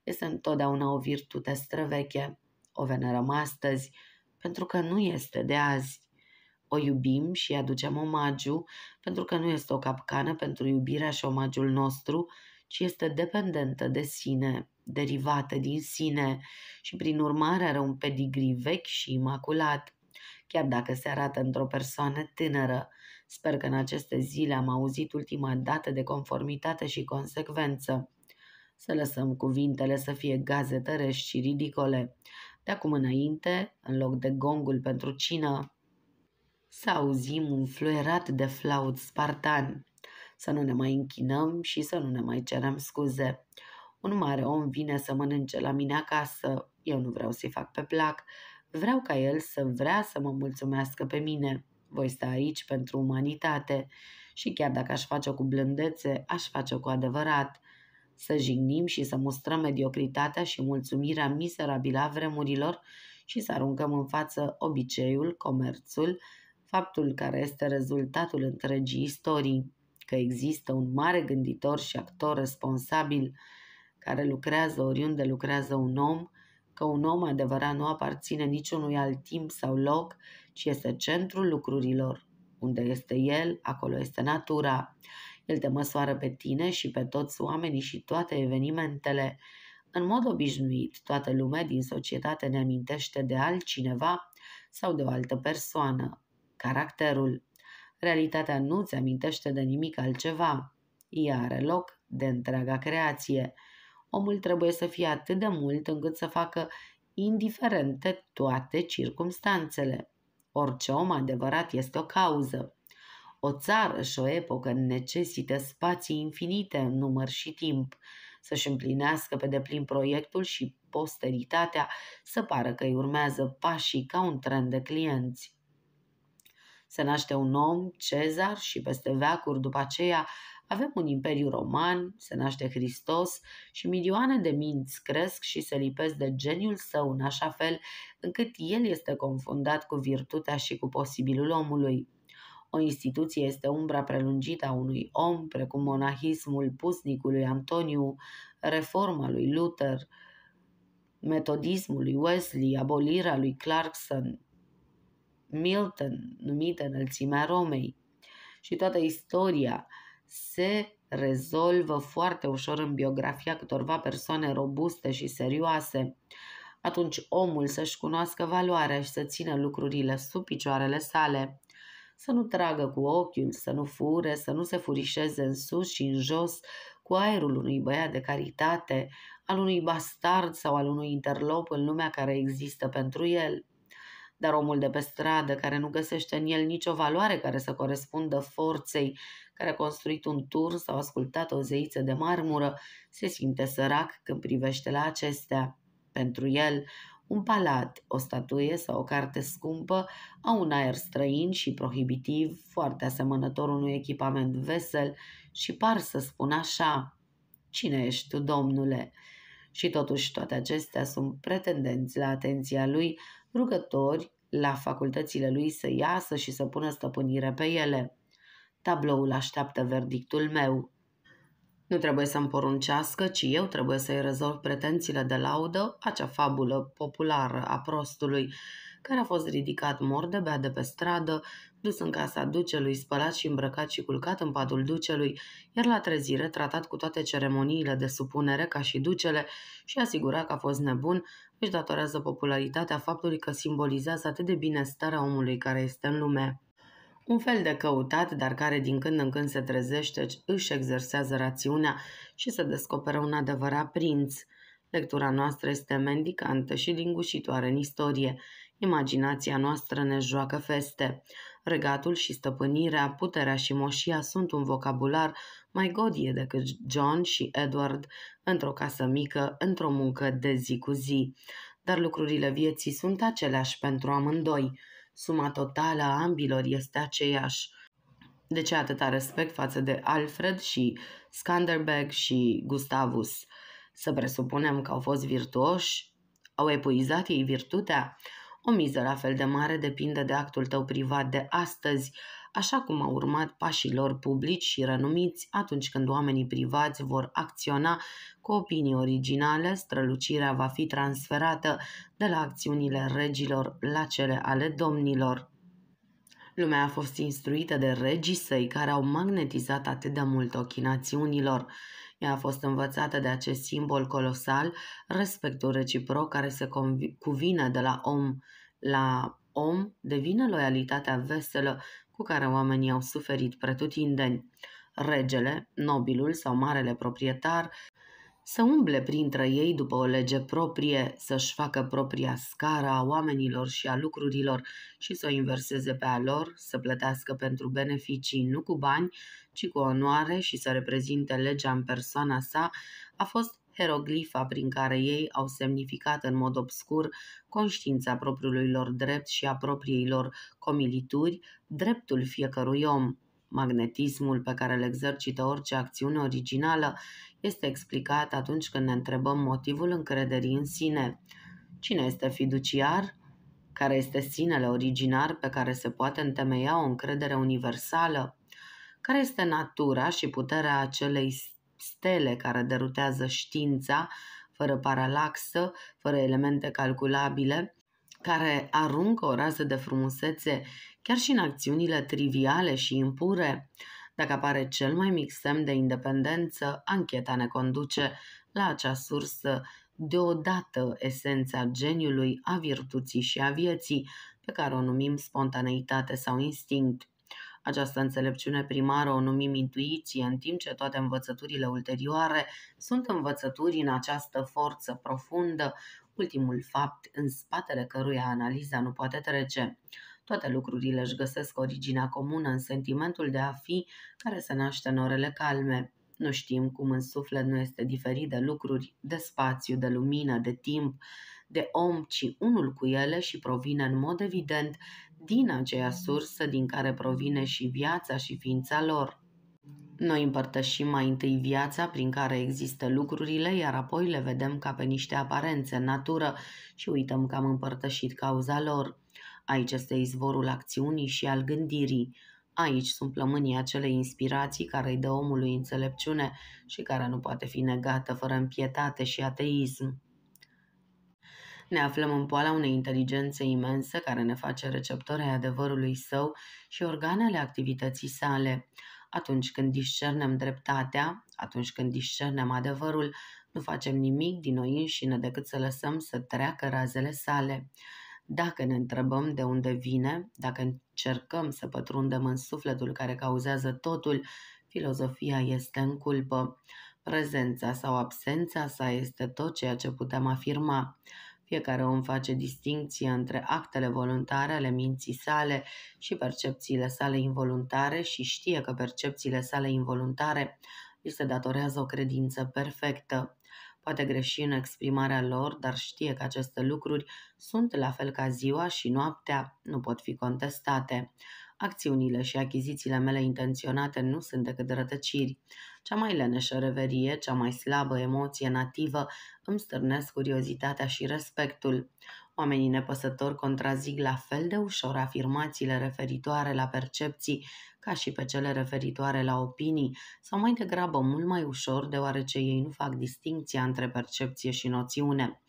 Este întotdeauna o virtute străveche. O venerăm astăzi pentru că nu este de azi. O iubim și aducem omagiu pentru că nu este o capcană pentru iubirea și omagiul nostru, ci este dependentă de sine derivată din sine și prin urmare are un pedigree vechi și imaculat, chiar dacă se arată într-o persoană tânără. Sper că în aceste zile am auzit ultima dată de conformitate și consecvență. Să lăsăm cuvintele să fie gazetărești și ridicole. De acum înainte, în loc de gongul pentru cină, să auzim un fluierat de flaut spartan. Să nu ne mai închinăm și să nu ne mai cerem scuze. Un mare om vine să mănânce la mine acasă, eu nu vreau să-i fac pe plac, vreau ca el să vrea să mă mulțumească pe mine. Voi sta aici pentru umanitate și chiar dacă aș face-o cu blândețe, aș face-o cu adevărat. Să jignim și să mustrăm mediocritatea și mulțumirea miserabilă a vremurilor și să aruncăm în față obiceiul, comerțul, faptul care este rezultatul întregii istorii, că există un mare gânditor și actor responsabil care lucrează oriunde lucrează un om, că un om adevărat nu aparține niciunui alt timp sau loc, ci este centrul lucrurilor. Unde este el, acolo este natura. El te măsoară pe tine și pe toți oamenii și toate evenimentele. În mod obișnuit, toată lumea din societate ne amintește de altcineva sau de o altă persoană. Caracterul. Realitatea nu ți amintește de nimic altceva. Ea are loc de întreaga creație omul trebuie să fie atât de mult încât să facă indiferente toate circumstanțele. Orice om adevărat este o cauză. O țară și o epocă necesită spații infinite în număr și timp, să-și împlinească pe deplin proiectul și posteritatea să pară că îi urmează pașii ca un tren de clienți. Se naște un om, Cezar, și peste veacuri după aceea avem un imperiu roman, se naște Hristos și milioane de minți cresc și se lipesc de geniul său în așa fel încât el este confundat cu virtutea și cu posibilul omului. O instituție este umbra prelungită a unui om, precum monahismul pusnicului Antoniu, reforma lui Luther, metodismul lui Wesley, abolirea lui Clarkson, Milton, numită înălțimea Romei, și toată istoria se rezolvă foarte ușor în biografia câtorva persoane robuste și serioase. Atunci omul să-și cunoască valoarea și să țină lucrurile sub picioarele sale, să nu tragă cu ochiul, să nu fure, să nu se furișeze în sus și în jos cu aerul unui băiat de caritate, al unui bastard sau al unui interlop în lumea care există pentru el dar omul de pe stradă care nu găsește în el nicio valoare care să corespundă forței care a construit un turn sau ascultat o zeiță de marmură, se simte sărac când privește la acestea. Pentru el, un palat, o statuie sau o carte scumpă au un aer străin și prohibitiv, foarte asemănător unui echipament vesel și par să spun așa, Cine ești tu, domnule?" Și totuși toate acestea sunt pretendenți la atenția lui, rugători la facultățile lui să iasă și să pună stăpânire pe ele. Tabloul așteaptă verdictul meu. Nu trebuie să-mi poruncească, ci eu trebuie să-i rezolv pretențiile de laudă, acea fabulă populară a prostului, care a fost ridicat mor de pe stradă, dus în casa ducelui, spălat și îmbrăcat și culcat în patul ducelui, iar la trezire tratat cu toate ceremoniile de supunere ca și ducele și asigura că a fost nebun, își datorează popularitatea faptului că simbolizează atât de bine starea omului care este în lume un fel de căutat, dar care din când în când se trezește, își exersează rațiunea și se descoperă un adevărat prinț. Lectura noastră este mendicantă și lingușitoare în istorie. Imaginația noastră ne joacă feste. Regatul și stăpânirea, puterea și moșia sunt un vocabular mai godie decât John și Edward într-o casă mică, într-o muncă de zi cu zi. Dar lucrurile vieții sunt aceleași pentru amândoi. Suma totală a ambilor este aceeași. De ce atâta respect față de Alfred și Skanderbeg și Gustavus? Să presupunem că au fost virtuoși? Au epuizat ei virtutea? O miză la fel de mare depinde de actul tău privat de astăzi, așa cum au urmat pașii lor publici și renumiți atunci când oamenii privați vor acționa cu opinii originale, strălucirea va fi transferată de la acțiunile regilor la cele ale domnilor. Lumea a fost instruită de regii săi care au magnetizat atât de mult ochii națiunilor. Ea a fost învățată de acest simbol colosal, respectul reciproc care se cuvine de la om la om devine loialitatea veselă cu care oamenii au suferit pretutindeni. Regele, nobilul sau marele proprietar să umble printre ei după o lege proprie, să-și facă propria scară a oamenilor și a lucrurilor și să o inverseze pe a lor, să plătească pentru beneficii nu cu bani, ci cu onoare și să reprezinte legea în persoana sa, a fost heroglifa prin care ei au semnificat în mod obscur conștiința propriului lor drept și a propriei lor comilituri, dreptul fiecărui om. Magnetismul pe care îl exercită orice acțiune originală este explicat atunci când ne întrebăm motivul încrederii în sine. Cine este fiduciar? Care este sinele originar pe care se poate întemeia o încredere universală? Care este natura și puterea acelei stele care derutează știința, fără paralaxă, fără elemente calculabile, care aruncă o rază de frumusețe chiar și în acțiunile triviale și impure. Dacă apare cel mai mic semn de independență, ancheta ne conduce la acea sursă deodată esența geniului, a virtuții și a vieții, pe care o numim spontaneitate sau instinct. Această înțelepciune primară o numim intuiție, în timp ce toate învățăturile ulterioare sunt învățături în această forță profundă, ultimul fapt în spatele căruia analiza nu poate trece. Toate lucrurile își găsesc originea comună în sentimentul de a fi care se naște în orele calme. Nu știm cum în suflet nu este diferit de lucruri, de spațiu, de lumină, de timp, de om, ci unul cu ele și provine în mod evident din aceea sursă din care provine și viața și ființa lor. Noi împărtășim mai întâi viața prin care există lucrurile, iar apoi le vedem ca pe niște aparențe în natură și uităm că am împărtășit cauza lor. Aici este izvorul acțiunii și al gândirii. Aici sunt plămânii acelei inspirații care îi dă omului înțelepciune și care nu poate fi negată fără împietate și ateism ne aflăm în poala unei inteligențe imense care ne face receptorii adevărului său și organele activității sale. Atunci când discernem dreptatea, atunci când discernem adevărul, nu facem nimic din noi înșine decât să lăsăm să treacă razele sale. Dacă ne întrebăm de unde vine, dacă încercăm să pătrundem în sufletul care cauzează totul, filozofia este în culpă. Prezența sau absența sa este tot ceea ce putem afirma. Fiecare om face distinție între actele voluntare ale minții sale și percepțiile sale involuntare și știe că percepțiile sale involuntare îi se datorează o credință perfectă. Poate greși în exprimarea lor, dar știe că aceste lucruri sunt la fel ca ziua și noaptea, nu pot fi contestate. Acțiunile și achizițiile mele intenționate nu sunt decât rătăciri. Cea mai leneșă reverie, cea mai slabă emoție nativă îmi stârnesc curiozitatea și respectul. Oamenii nepăsători contrazic la fel de ușor afirmațiile referitoare la percepții ca și pe cele referitoare la opinii, sau mai degrabă mult mai ușor deoarece ei nu fac distinția între percepție și noțiune.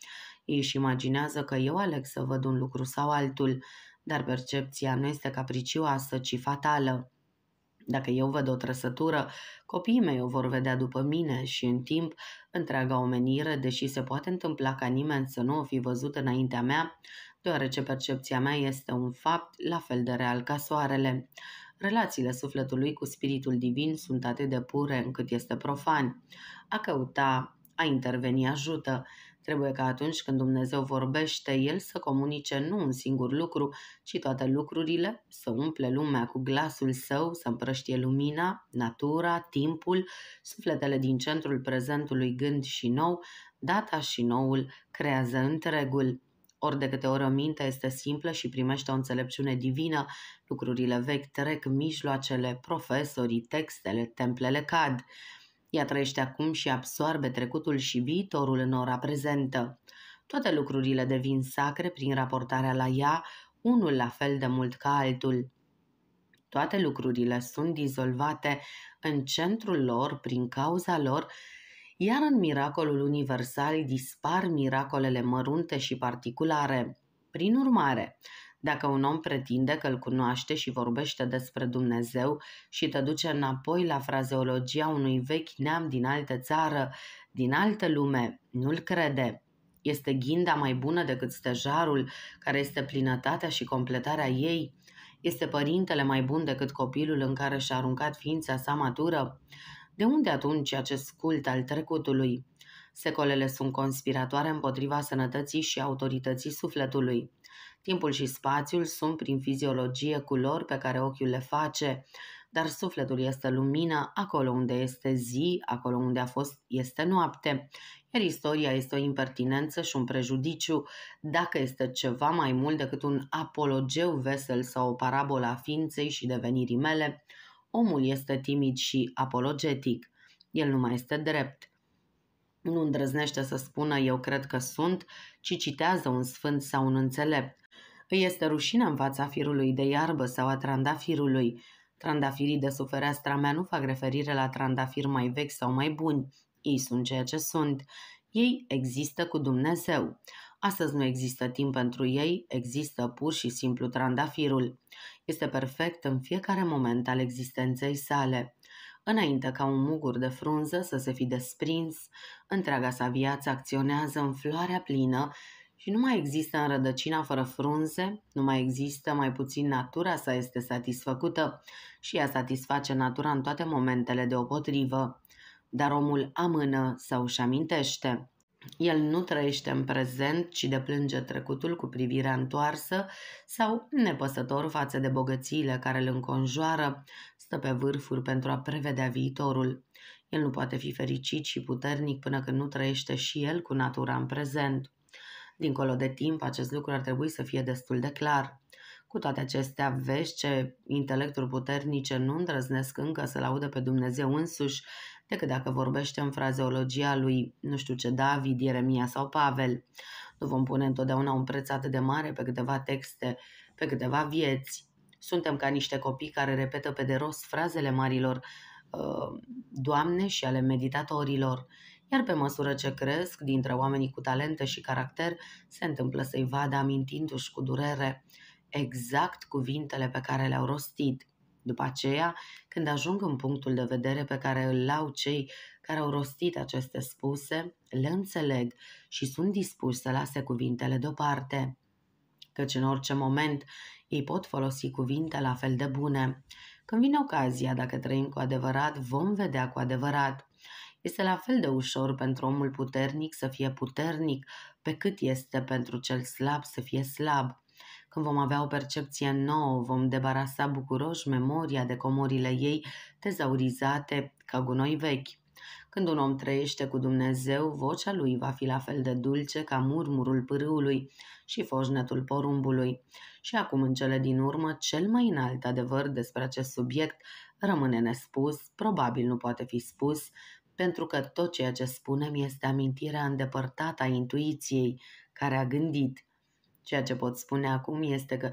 Ei își imaginează că eu aleg să văd un lucru sau altul dar percepția nu este capricioasă, ci fatală. Dacă eu văd o trăsătură, copiii mei o vor vedea după mine și în timp întreaga omenire, deși se poate întâmpla ca nimeni să nu o fi văzut înaintea mea, deoarece percepția mea este un fapt la fel de real ca soarele. Relațiile sufletului cu spiritul divin sunt atât de pure încât este profan. A căuta, a interveni ajută, Trebuie ca atunci când Dumnezeu vorbește, El să comunice nu un singur lucru, ci toate lucrurile, să umple lumea cu glasul său, să împrăștie lumina, natura, timpul, sufletele din centrul prezentului gând și nou, data și noul creează întregul. Ori de câte ori o minte este simplă și primește o înțelepciune divină, lucrurile vechi trec mijloacele, profesorii, textele, templele cad. Ea trăiește acum și absoarbe trecutul și viitorul în ora prezentă. Toate lucrurile devin sacre prin raportarea la ea, unul la fel de mult ca altul. Toate lucrurile sunt dizolvate în centrul lor, prin cauza lor, iar în miracolul universal dispar miracolele mărunte și particulare. Prin urmare, dacă un om pretinde că îl cunoaște și vorbește despre Dumnezeu și te duce înapoi la frazeologia unui vechi neam din altă țară, din altă lume, nu-l crede. Este ghinda mai bună decât stejarul, care este plinătatea și completarea ei. Este părintele mai bun decât copilul în care și-a aruncat ființa sa matură. De unde atunci acest cult al trecutului? Secolele sunt conspiratoare împotriva sănătății și autorității sufletului. Timpul și spațiul sunt prin fiziologie culori pe care ochiul le face, dar sufletul este lumină acolo unde este zi, acolo unde a fost este noapte. Iar istoria este o impertinență și un prejudiciu dacă este ceva mai mult decât un apologeu vesel sau o parabola ființei și devenirii mele, omul este timid și apologetic. El nu mai este drept nu îndrăznește să spună eu cred că sunt, ci citează un sfânt sau un înțelept. Îi este rușine în fața firului de iarbă sau a trandafirului. Trandafirii de sufereastra mea nu fac referire la trandafiri mai vechi sau mai buni. Ei sunt ceea ce sunt. Ei există cu Dumnezeu. Astăzi nu există timp pentru ei, există pur și simplu trandafirul. Este perfect în fiecare moment al existenței sale. Înainte ca un mugur de frunză să se fi desprins, întreaga sa viață acționează în floarea plină și nu mai există în rădăcina fără frunze, nu mai există, mai puțin natura sa este satisfăcută și ea satisface natura în toate momentele de potrivă. Dar omul amână sau își amintește. El nu trăiește în prezent, ci deplânge trecutul cu privirea întoarsă sau nepăsător față de bogățiile care îl înconjoară, stă pe vârfuri pentru a prevedea viitorul. El nu poate fi fericit și puternic până când nu trăiește și el cu natura în prezent. Dincolo de timp, acest lucru ar trebui să fie destul de clar. Cu toate acestea, vezi ce intelectul puternice nu îndrăznesc încă să l audă pe Dumnezeu însuși decât dacă vorbește în frazeologia lui, nu știu ce, David, Ieremia sau Pavel. Nu vom pune întotdeauna un preț atât de mare pe câteva texte, pe câteva vieți. Suntem ca niște copii care repetă pe de rost frazele marilor uh, doamne și ale meditatorilor, iar pe măsură ce cresc, dintre oamenii cu talente și caracter, se întâmplă să-i vadă amintindu-și cu durere exact cuvintele pe care le-au rostit. După aceea, când ajung în punctul de vedere pe care îl au cei care au rostit aceste spuse, le înțeleg și sunt dispuși să lase cuvintele deoparte, căci în orice moment ei pot folosi cuvinte la fel de bune. Când vine ocazia, dacă trăim cu adevărat, vom vedea cu adevărat. Este la fel de ușor pentru omul puternic să fie puternic, pe cât este pentru cel slab să fie slab. Când vom avea o percepție nouă, vom debarasa bucuroși memoria de comorile ei tezaurizate ca gunoi vechi. Când un om trăiește cu Dumnezeu, vocea lui va fi la fel de dulce ca murmurul pârâului și foșnetul porumbului. Și acum, în cele din urmă, cel mai înalt adevăr despre acest subiect rămâne nespus, probabil nu poate fi spus, pentru că tot ceea ce spunem este amintirea îndepărtată a intuiției care a gândit, Ceea ce pot spune acum este că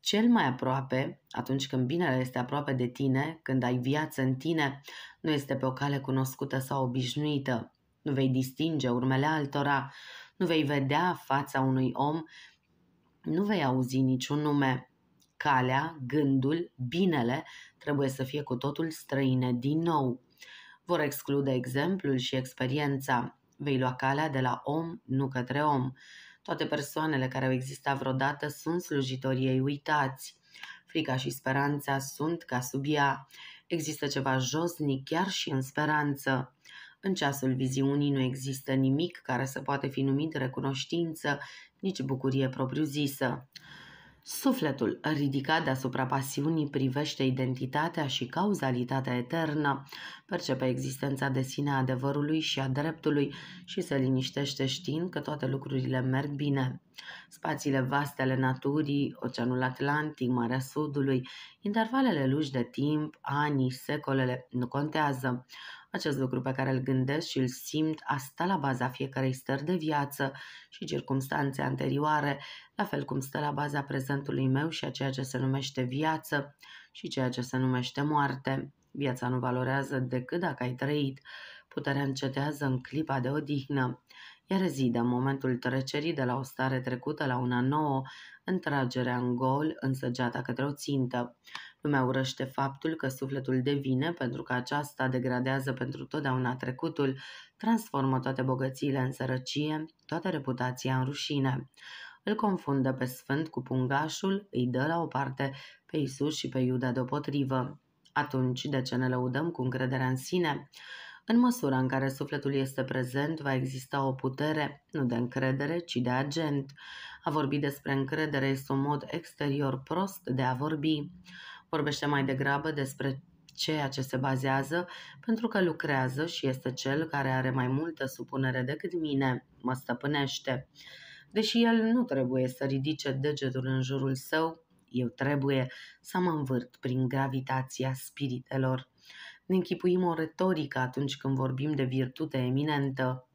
cel mai aproape, atunci când binele este aproape de tine, când ai viață în tine, nu este pe o cale cunoscută sau obișnuită. Nu vei distinge urmele altora, nu vei vedea fața unui om, nu vei auzi niciun nume. Calea, gândul, binele trebuie să fie cu totul străine din nou. Vor exclude exemplul și experiența. Vei lua calea de la om, nu către om. Toate persoanele care au existat vreodată sunt slujitorii ei uitați. Frica și speranța sunt ca sub ea. Există ceva josnic chiar și în speranță. În ceasul viziunii nu există nimic care să poate fi numit recunoștință, nici bucurie propriu-zisă. Sufletul ridicat deasupra pasiunii privește identitatea și cauzalitatea eternă, percepe existența de sine a adevărului și a dreptului și se liniștește știind că toate lucrurile merg bine. Spațiile vaste ale naturii, Oceanul Atlantic, Marea Sudului, intervalele lungi de timp, anii, secolele, nu contează. Acest lucru pe care îl gândesc și îl simt asta la baza fiecarei stări de viață și circumstanțe anterioare la fel cum stă la baza prezentului meu și a ceea ce se numește viață și ceea ce se numește moarte. Viața nu valorează decât dacă ai trăit. Puterea încetează în clipa de odihnă. Ea rezidă în momentul trecerii de la o stare trecută la una nouă, întragerea în gol, însăgeata către o țintă. Lumea urăște faptul că sufletul devine, pentru că aceasta degradează pentru totdeauna trecutul, transformă toate bogățiile în sărăcie, toată reputația în rușine îl confundă pe sfânt cu pungașul, îi dă la o parte pe Isus și pe Iuda deopotrivă. Atunci, de ce ne lăudăm cu încrederea în sine? În măsura în care sufletul este prezent, va exista o putere, nu de încredere, ci de agent. A vorbi despre încredere este un mod exterior prost de a vorbi. Vorbește mai degrabă despre ceea ce se bazează, pentru că lucrează și este cel care are mai multă supunere decât mine, mă stăpânește. Deși el nu trebuie să ridice degetul în jurul său, eu trebuie să mă învârt prin gravitația spiritelor. Ne închipuim o retorică atunci când vorbim de virtute eminentă.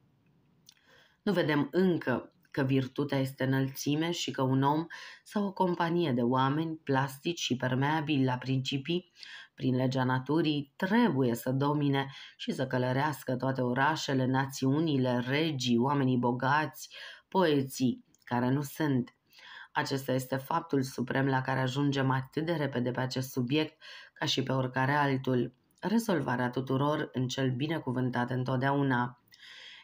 Nu vedem încă că virtutea este înălțime și că un om sau o companie de oameni plastici și permeabili la principii, prin legea naturii, trebuie să domine și să călărească toate orașele, națiunile, regii, oamenii bogați, poezii, care nu sunt. Acesta este faptul suprem la care ajungem atât de repede pe acest subiect ca și pe oricare altul. Rezolvarea tuturor în cel binecuvântat întotdeauna.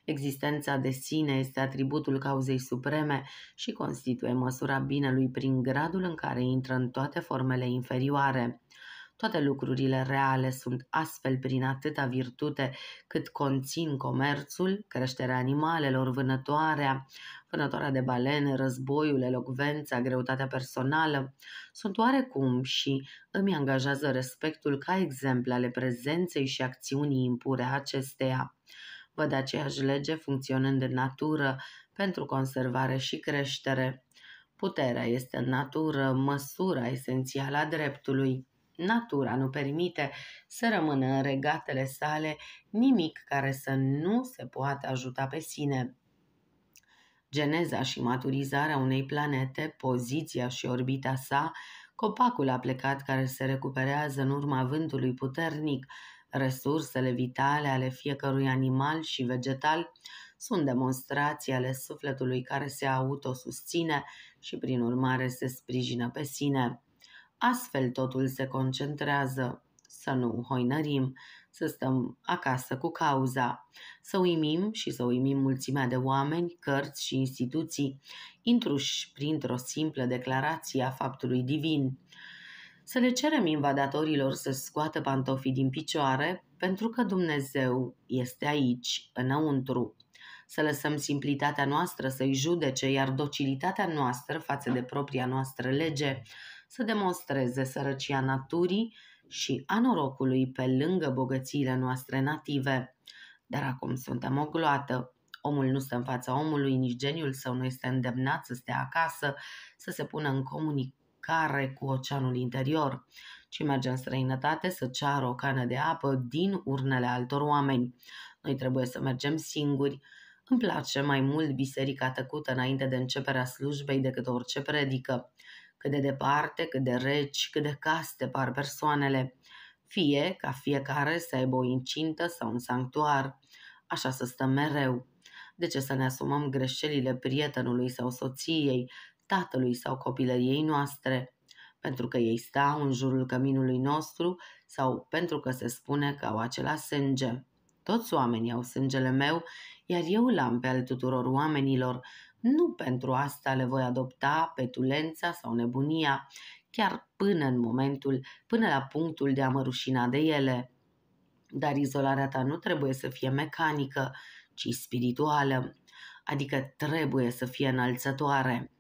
Existența de sine este atributul cauzei supreme și constituie măsura binelui prin gradul în care intră în toate formele inferioare. Toate lucrurile reale sunt astfel prin atâta virtute cât conțin comerțul, creșterea animalelor, vânătoarea, vânătoarea de balene, războiul, elocvența, greutatea personală, sunt oarecum și îmi angajează respectul ca exemple ale prezenței și acțiunii impure acesteia. Văd aceeași lege funcționând în natură pentru conservare și creștere. Puterea este în natură măsura esențială a dreptului natura nu permite să rămână în regatele sale nimic care să nu se poată ajuta pe sine. Geneza și maturizarea unei planete, poziția și orbita sa, copacul a plecat care se recuperează în urma vântului puternic, resursele vitale ale fiecărui animal și vegetal sunt demonstrații ale sufletului care se autosusține și prin urmare se sprijină pe sine. Astfel totul se concentrează. Să nu hoinărim, să stăm acasă cu cauza, să uimim și să uimim mulțimea de oameni, cărți și instituții, intruși printr-o simplă declarație a faptului divin. Să le cerem invadatorilor să scoată pantofii din picioare, pentru că Dumnezeu este aici, înăuntru. Să lăsăm simplitatea noastră să-i judece, iar docilitatea noastră față de propria noastră lege să demonstreze sărăcia naturii și a norocului pe lângă bogățiile noastre native. Dar acum suntem o gloată. Omul nu stă în fața omului, nici geniul său nu este îndemnat să stea acasă, să se pună în comunicare cu oceanul interior, ci merge în străinătate să ceară o cană de apă din urnele altor oameni. Noi trebuie să mergem singuri, îmi place mai mult biserica tăcută înainte de începerea slujbei decât orice predică cât de departe, cât de reci, cât de caste par persoanele, fie ca fiecare să aibă o incintă sau un sanctuar. Așa să stăm mereu. De ce să ne asumăm greșelile prietenului sau soției, tatălui sau copilăriei noastre? Pentru că ei stau în jurul căminului nostru sau pentru că se spune că au acela sânge. Toți oamenii au sângele meu, iar eu l-am pe al tuturor oamenilor, nu pentru asta le voi adopta petulența sau nebunia, chiar până în momentul, până la punctul de a mă rușina de ele. Dar izolarea ta nu trebuie să fie mecanică, ci spirituală, adică trebuie să fie înălțătoare.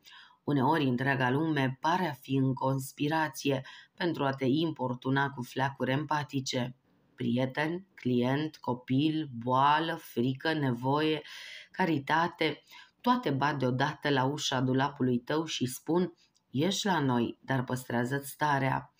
Uneori întreaga lume pare a fi în conspirație pentru a te importuna cu flacuri empatice. Prieten, client, copil, boală, frică, nevoie, caritate, toate bat deodată la ușa dulapului tău și spun Ieși la noi, dar păstrează-ți starea.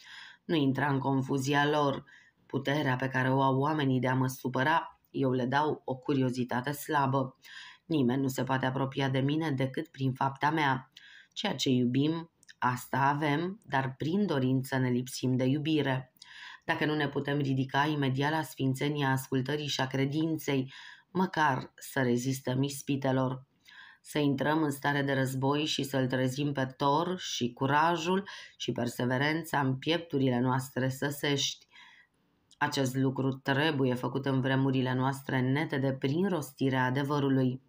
Nu intra în confuzia lor. Puterea pe care o au oamenii de a mă supăra, eu le dau o curiozitate slabă. Nimeni nu se poate apropia de mine decât prin fapta mea. Ceea ce iubim, asta avem, dar prin dorință ne lipsim de iubire. Dacă nu ne putem ridica imediat la sfințenia ascultării și a credinței, măcar să rezistăm ispitelor să intrăm în stare de război și să-l trezim pe Tor și curajul și perseverența în piepturile noastre săsești. Acest lucru trebuie făcut în vremurile noastre netede prin rostirea adevărului.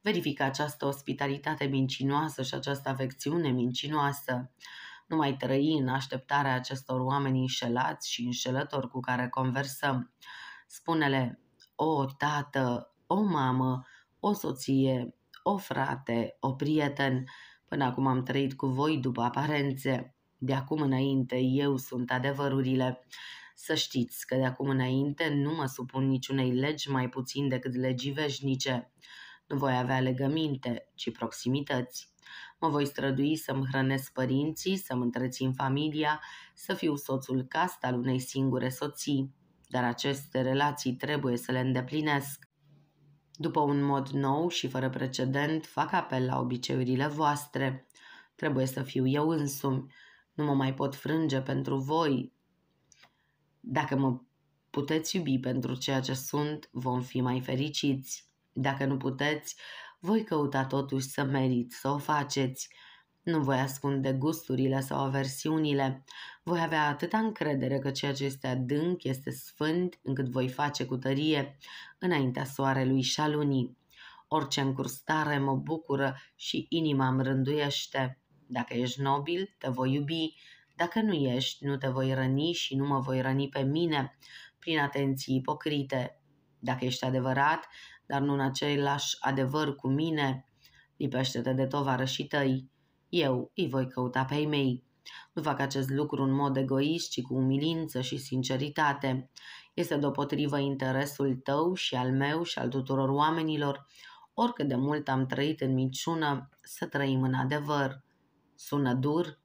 Verifică această ospitalitate mincinoasă și această afecțiune mincinoasă. Nu mai trăi în așteptarea acestor oameni înșelați și înșelători cu care conversăm. Spune-le, o tată, o mamă, o soție, o frate, o prieten. Până acum am trăit cu voi după aparențe. De acum înainte eu sunt adevărurile. Să știți că de acum înainte nu mă supun niciunei legi mai puțin decât legii veșnice. Nu voi avea legăminte, ci proximități. Mă voi strădui să-mi hrănesc părinții, să-mi întrețin familia, să fiu soțul cast al unei singure soții. Dar aceste relații trebuie să le îndeplinesc. După un mod nou și fără precedent, fac apel la obiceiurile voastre. Trebuie să fiu eu însumi. Nu mă mai pot frânge pentru voi. Dacă mă puteți iubi pentru ceea ce sunt, vom fi mai fericiți. Dacă nu puteți, voi căuta totuși să merit să o faceți nu voi ascunde gusturile sau aversiunile. Voi avea atâta încredere că ceea ce este adânc este sfânt, încât voi face cu tărie înaintea soarelui și a lunii. Orice încurstare mă bucură și inima îmi rânduiește. Dacă ești nobil, te voi iubi. Dacă nu ești, nu te voi răni și nu mă voi răni pe mine, prin atenții ipocrite. Dacă ești adevărat, dar nu în același adevăr cu mine, lipește-te de tovarășii tăi eu îi voi căuta pe ei mei. Nu fac acest lucru în mod egoist, ci cu umilință și sinceritate. Este deopotrivă interesul tău și al meu și al tuturor oamenilor, oricât de mult am trăit în minciună, să trăim în adevăr. Sună dur?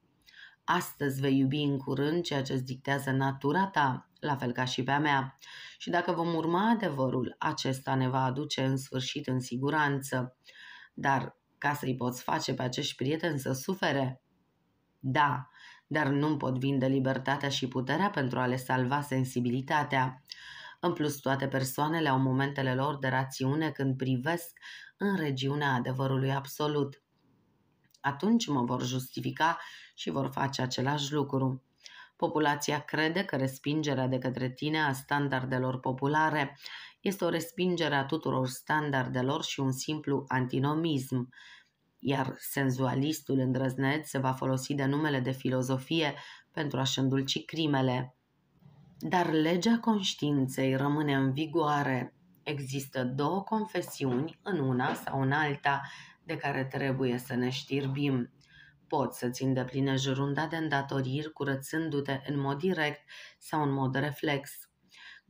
Astăzi vei iubi în curând ceea ce îți dictează natura ta, la fel ca și pe a mea. Și dacă vom urma adevărul, acesta ne va aduce în sfârșit în siguranță. Dar ca să-i poți face pe acești prieteni să sufere? Da, dar nu pot vinde libertatea și puterea pentru a le salva sensibilitatea. În plus, toate persoanele au momentele lor de rațiune când privesc în regiunea adevărului absolut. Atunci mă vor justifica și vor face același lucru. Populația crede că respingerea de către tine a standardelor populare este o respingere a tuturor standardelor și un simplu antinomism, iar senzualistul îndrăzneț se va folosi de numele de filozofie pentru a-și îndulci crimele. Dar legea conștiinței rămâne în vigoare. Există două confesiuni, în una sau în alta, de care trebuie să ne știrbim. Poți să-ți îndeplinești runda de îndatoriri curățându-te în mod direct sau în mod reflex,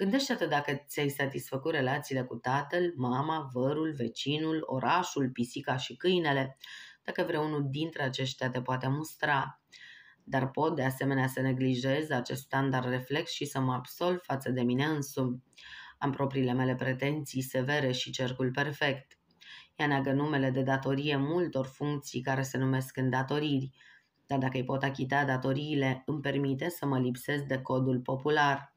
Gândește-te dacă ți-ai satisfăcut relațiile cu tatăl, mama, vărul, vecinul, orașul, pisica și câinele, dacă vreunul dintre aceștia te poate mustra. Dar pot de asemenea să neglijez acest standard reflex și să mă absolv față de mine însumi. Am propriile mele pretenții severe și cercul perfect. Ea neagă numele de datorie multor funcții care se numesc îndatoriri, dar dacă îi pot achita datoriile, îmi permite să mă lipsesc de codul popular.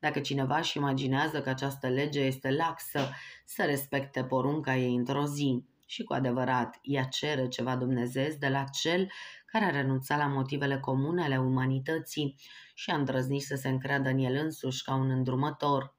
Dacă cineva își imaginează că această lege este laxă, să respecte porunca ei într-o zi și cu adevărat ea cere ceva dumnezeiesc de la cel care a renunțat la motivele comune ale umanității și a îndrăznit să se încreadă în el însuși ca un îndrumător.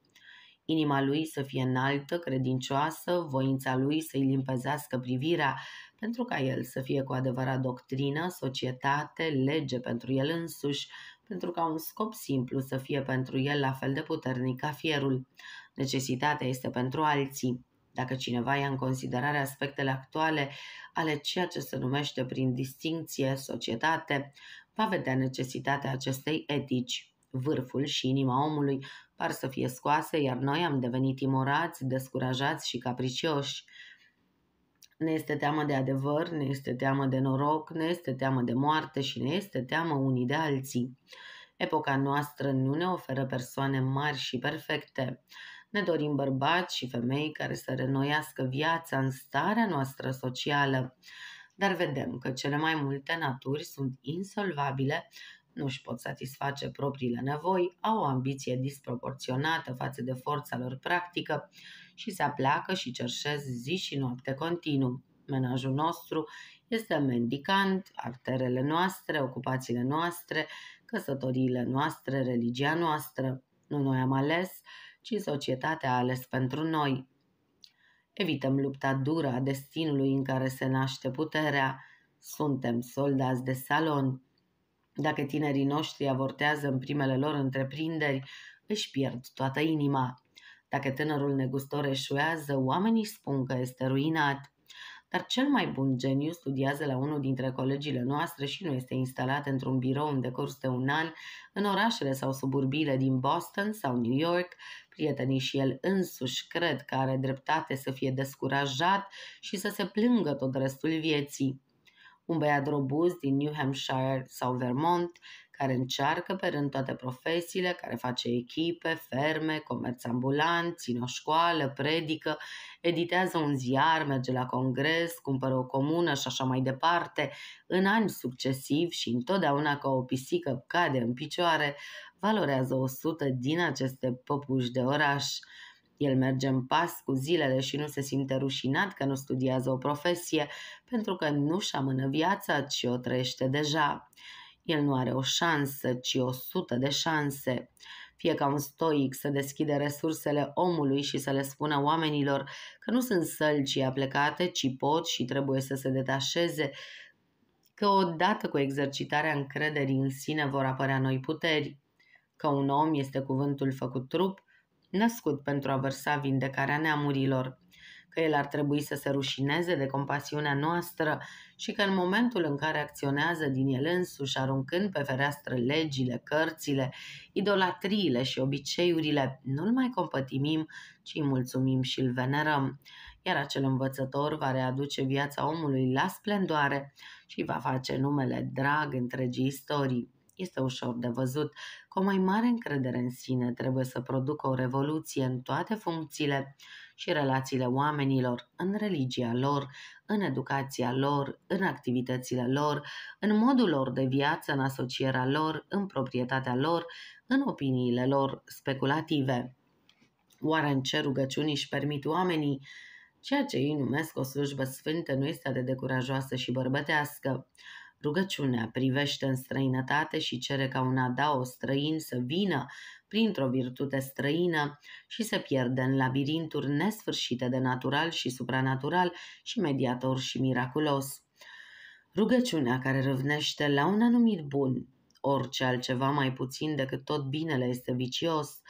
Inima lui să fie înaltă, credincioasă, voința lui să-i limpezească privirea, pentru ca el să fie cu adevărat doctrină, societate, lege pentru el însuși, pentru ca un scop simplu să fie pentru el la fel de puternic ca fierul. Necesitatea este pentru alții. Dacă cineva ia în considerare aspectele actuale ale ceea ce se numește prin distinție societate, va vedea necesitatea acestei etici. Vârful și inima omului par să fie scoase, iar noi am devenit imorați, descurajați și capricioși ne este teamă de adevăr, ne este teamă de noroc, ne este teamă de moarte și ne este teamă unii de alții. Epoca noastră nu ne oferă persoane mari și perfecte. Ne dorim bărbați și femei care să renoiască viața în starea noastră socială. Dar vedem că cele mai multe naturi sunt insolvabile, nu își pot satisface propriile nevoi, au o ambiție disproporționată față de forța lor practică și se apleacă și cerșesc zi și noapte continuu. Menajul nostru este mendicant, arterele noastre, ocupațiile noastre, căsătoriile noastre, religia noastră. Nu noi am ales, ci societatea a ales pentru noi. Evităm lupta dură a destinului în care se naște puterea. Suntem soldați de salon. Dacă tinerii noștri avortează în primele lor întreprinderi, își pierd toată inima. Dacă tânărul negustor eșuează, oamenii spun că este ruinat. Dar cel mai bun geniu studiază la unul dintre colegiile noastre și nu este instalat într-un birou în decurs de un an, în orașele sau suburbiile din Boston sau New York. Prietenii și el însuși cred că are dreptate să fie descurajat și să se plângă tot restul vieții un băiat robust din New Hampshire sau Vermont care încearcă pe rând toate profesiile, care face echipe, ferme, comerț ambulant, țin o școală, predică, editează un ziar, merge la congres, cumpără o comună și așa mai departe, în ani succesivi și întotdeauna ca o pisică cade în picioare, valorează 100 din aceste păpuși de oraș. El merge în pas cu zilele și nu se simte rușinat că nu studiază o profesie, pentru că nu și amână viața, ci o trăiește deja. El nu are o șansă, ci o sută de șanse. Fie ca un stoic să deschide resursele omului și să le spună oamenilor că nu sunt sălcii aplecate, ci pot și trebuie să se detașeze, că odată cu exercitarea încrederii în sine vor apărea noi puteri, că un om este cuvântul făcut trup, născut pentru a vărsa vindecarea neamurilor că el ar trebui să se rușineze de compasiunea noastră și că în momentul în care acționează din el însuși, aruncând pe fereastră legile, cărțile, idolatriile și obiceiurile, nu-l mai compătimim, ci îi mulțumim și îl venerăm. Iar acel învățător va readuce viața omului la splendoare și va face numele drag întregii istorii este ușor de văzut. că o mai mare încredere în sine trebuie să producă o revoluție în toate funcțiile și relațiile oamenilor, în religia lor, în educația lor, în activitățile lor, în modul lor de viață, în asocierea lor, în proprietatea lor, în opiniile lor speculative. Oare în ce rugăciuni își permit oamenii Ceea ce ei numesc o slujbă sfântă nu este de decurajoasă și bărbătească. Rugăciunea privește în străinătate și cere ca un adao străin să vină printr-o virtute străină și se pierde în labirinturi nesfârșite de natural și supranatural și mediator și miraculos. Rugăciunea care răvnește la un anumit bun, orice altceva mai puțin decât tot binele este vicios,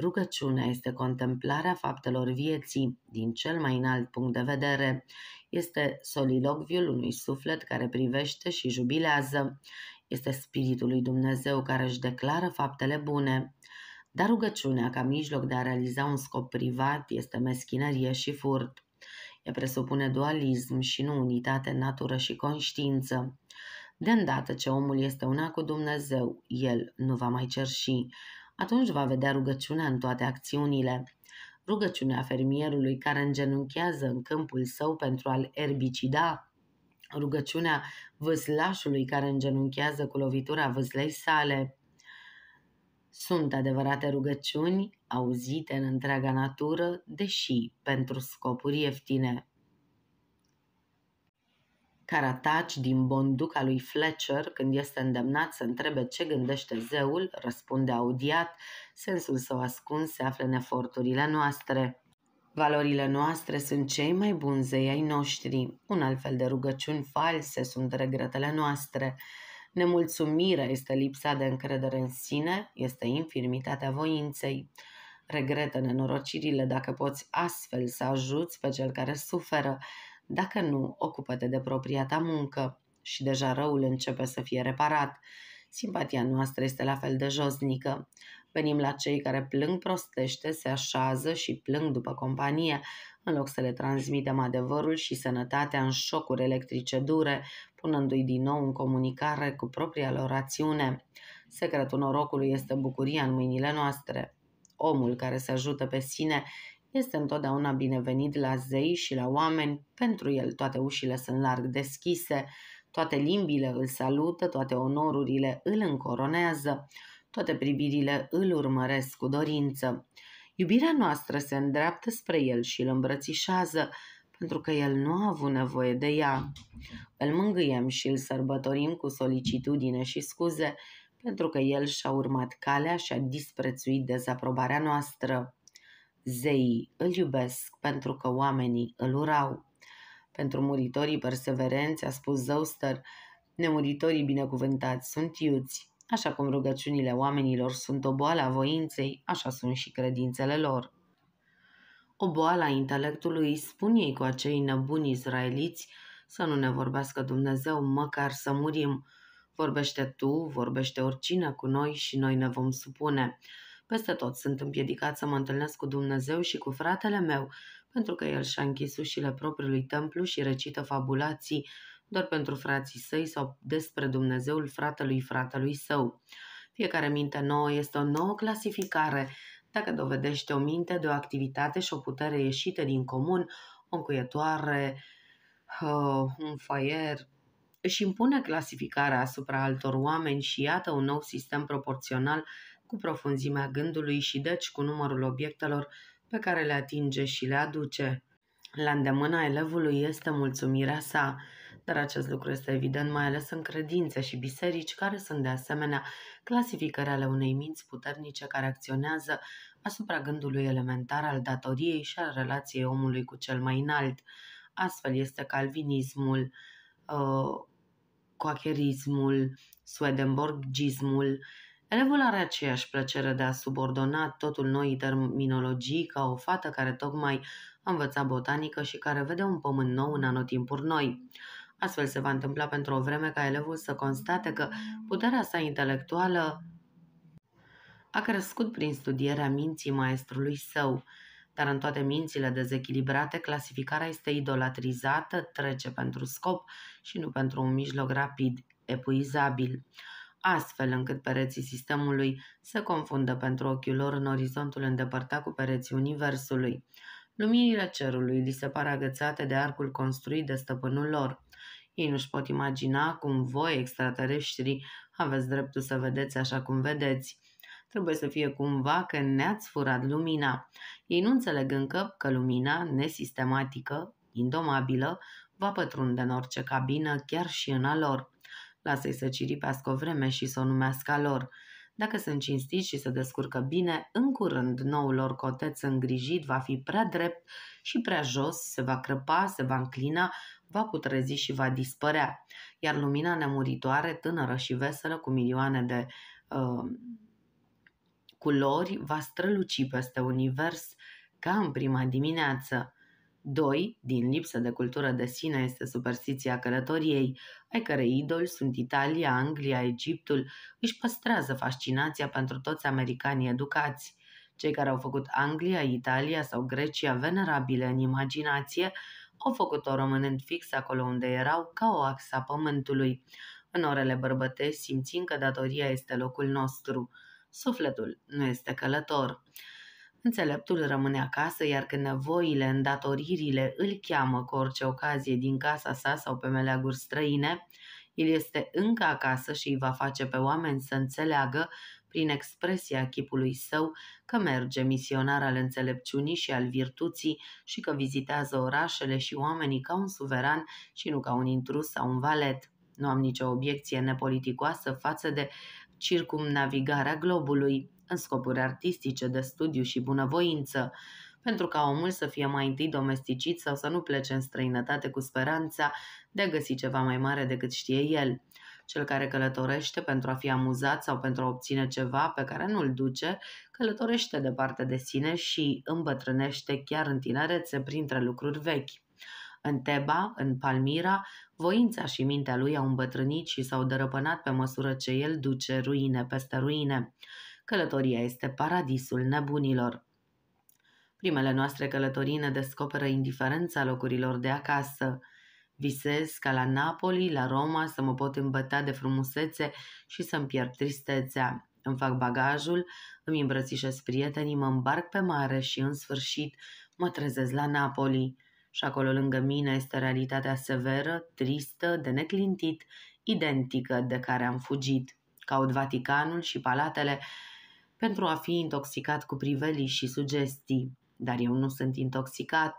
Rugăciunea este contemplarea faptelor vieții din cel mai înalt punct de vedere, este solilocviul unui suflet care privește și jubilează, este Spiritul lui Dumnezeu care își declară faptele bune. Dar rugăciunea ca mijloc de a realiza un scop privat este meschinărie și furt. Ea presupune dualism și nu unitate natură și conștiință. De îndată ce omul este una cu Dumnezeu, el nu va mai cerși. Atunci va vedea rugăciunea în toate acțiunile. Rugăciunea fermierului care îngenunchează în câmpul său pentru a-l erbicida, rugăciunea vâslașului care îngenunchează cu lovitura vâzlei sale, sunt adevărate rugăciuni auzite în întreaga natură, deși pentru scopuri ieftine. Carataci din bonduca lui Fletcher, când este îndemnat să întrebe ce gândește zeul, răspunde audiat, sensul său ascuns se află în eforturile noastre. Valorile noastre sunt cei mai buni zei ai noștri. Un alt fel de rugăciuni false sunt regretele noastre. Nemulțumirea este lipsa de încredere în sine, este infirmitatea voinței. Regretă nenorocirile dacă poți astfel să ajuți pe cel care suferă. Dacă nu, ocupă-te de propria ta muncă și deja răul începe să fie reparat. Simpatia noastră este la fel de josnică. Venim la cei care plâng prostește, se așează și plâng după companie, în loc să le transmitem adevărul și sănătatea în șocuri electrice dure, punându-i din nou în comunicare cu propria lor rațiune. Secretul norocului este bucuria în mâinile noastre. Omul care se ajută pe sine este întotdeauna binevenit la zei și la oameni, pentru el toate ușile sunt larg deschise, toate limbile îl salută, toate onorurile îl încoronează, toate privirile îl urmăresc cu dorință. Iubirea noastră se îndreaptă spre el și îl îmbrățișează, pentru că el nu a avut nevoie de ea. Îl mângâiem și îl sărbătorim cu solicitudine și scuze, pentru că el și-a urmat calea și a disprețuit dezaprobarea noastră. Zeii îl iubesc pentru că oamenii îl urau. Pentru muritorii perseverenți, a spus Zoster. nemuritorii binecuvântați sunt iuți. Așa cum rugăciunile oamenilor sunt o boală a voinței, așa sunt și credințele lor o boală a intelectului, spun ei cu acei nebuni izraeliți, să nu ne vorbească Dumnezeu, măcar să murim. Vorbește tu, vorbește oricine cu noi și noi ne vom supune. Peste tot sunt împiedicat să mă întâlnesc cu Dumnezeu și cu fratele meu, pentru că el și-a închis ușile propriului templu și recită fabulații doar pentru frații săi sau despre Dumnezeul fratelui fratelui său. Fiecare minte nouă este o nouă clasificare dacă dovedește o minte de o activitate și o putere ieșite din comun, o încuietoare, uh, un faier, își impune clasificarea asupra altor oameni și iată un nou sistem proporțional cu profunzimea gândului și deci cu numărul obiectelor pe care le atinge și le aduce. La îndemâna elevului este mulțumirea sa, dar acest lucru este evident mai ales în credințe și biserici, care sunt de asemenea clasificări ale unei minți puternice care acționează asupra gândului elementar al datoriei și al relației omului cu cel mai înalt. Astfel este calvinismul, uh, coacherismul, swedenborgismul. Elevul are aceeași plăcere de a subordona totul noii terminologii ca o fată care tocmai a învățat botanică și care vede un pământ nou în anotimpuri noi. Astfel se va întâmpla pentru o vreme ca elevul să constate că puterea sa intelectuală a crescut prin studierea minții maestrului său, dar în toate mințile dezechilibrate, clasificarea este idolatrizată, trece pentru scop și nu pentru un mijloc rapid, epuizabil, astfel încât pereții sistemului se confundă pentru ochiul lor în orizontul îndepărtat cu pereții universului. Luminile cerului li se par agățate de arcul construit de stăpânul lor. Ei nu-și pot imagina cum voi, extraterestrii, aveți dreptul să vedeți așa cum vedeți. Trebuie să fie cumva că ne-ați furat lumina. Ei nu înțeleg încă că lumina nesistematică, indomabilă, va pătrunde în orice cabină, chiar și în a lor. Lasă-i să ciripească o vreme și să o numească a lor – dacă sunt cinstiți și se descurcă bine, în curând noul lor coteț îngrijit va fi prea drept și prea jos, se va crăpa, se va înclina, va putrezi și va dispărea. Iar lumina nemuritoare, tânără și veselă, cu milioane de uh, culori, va străluci peste univers ca în prima dimineață. 2. Din lipsă de cultură de sine este superstiția călătoriei, ai cărei idoli sunt Italia, Anglia, Egiptul, își păstrează fascinația pentru toți americanii educați. Cei care au făcut Anglia, Italia sau Grecia venerabile în imaginație au făcut-o rămânând fix acolo unde erau, ca o axa pământului. În orele bărbătești simțim că datoria este locul nostru. Sufletul nu este călător. Înțeleptul rămâne acasă, iar când nevoile, îndatoririle îl cheamă cu orice ocazie din casa sa sau pe meleaguri străine, el este încă acasă și îi va face pe oameni să înțeleagă, prin expresia chipului său, că merge misionar al înțelepciunii și al virtuții și că vizitează orașele și oamenii ca un suveran și nu ca un intrus sau un valet. Nu am nicio obiecție nepoliticoasă față de circumnavigarea globului în scopuri artistice, de studiu și bunăvoință, pentru ca omul să fie mai întâi domesticit sau să nu plece în străinătate cu speranța de a găsi ceva mai mare decât știe el. Cel care călătorește pentru a fi amuzat sau pentru a obține ceva pe care nu-l duce, călătorește departe de sine și îmbătrânește chiar în tinerețe printre lucruri vechi. În Teba, în Palmira, voința și mintea lui au îmbătrânit și s-au dărăpânat pe măsură ce el duce ruine peste ruine călătoria este paradisul nebunilor. Primele noastre călătorii ne descoperă indiferența locurilor de acasă. Visez ca la Napoli, la Roma, să mă pot îmbăta de frumusețe și să-mi pierd tristețea. Îmi fac bagajul, îmi îmbrățișez prietenii, mă îmbarc pe mare și, în sfârșit, mă trezesc la Napoli. Și acolo lângă mine este realitatea severă, tristă, de neclintit, identică de care am fugit. Caut Vaticanul și palatele pentru a fi intoxicat cu privelii și sugestii. Dar eu nu sunt intoxicat.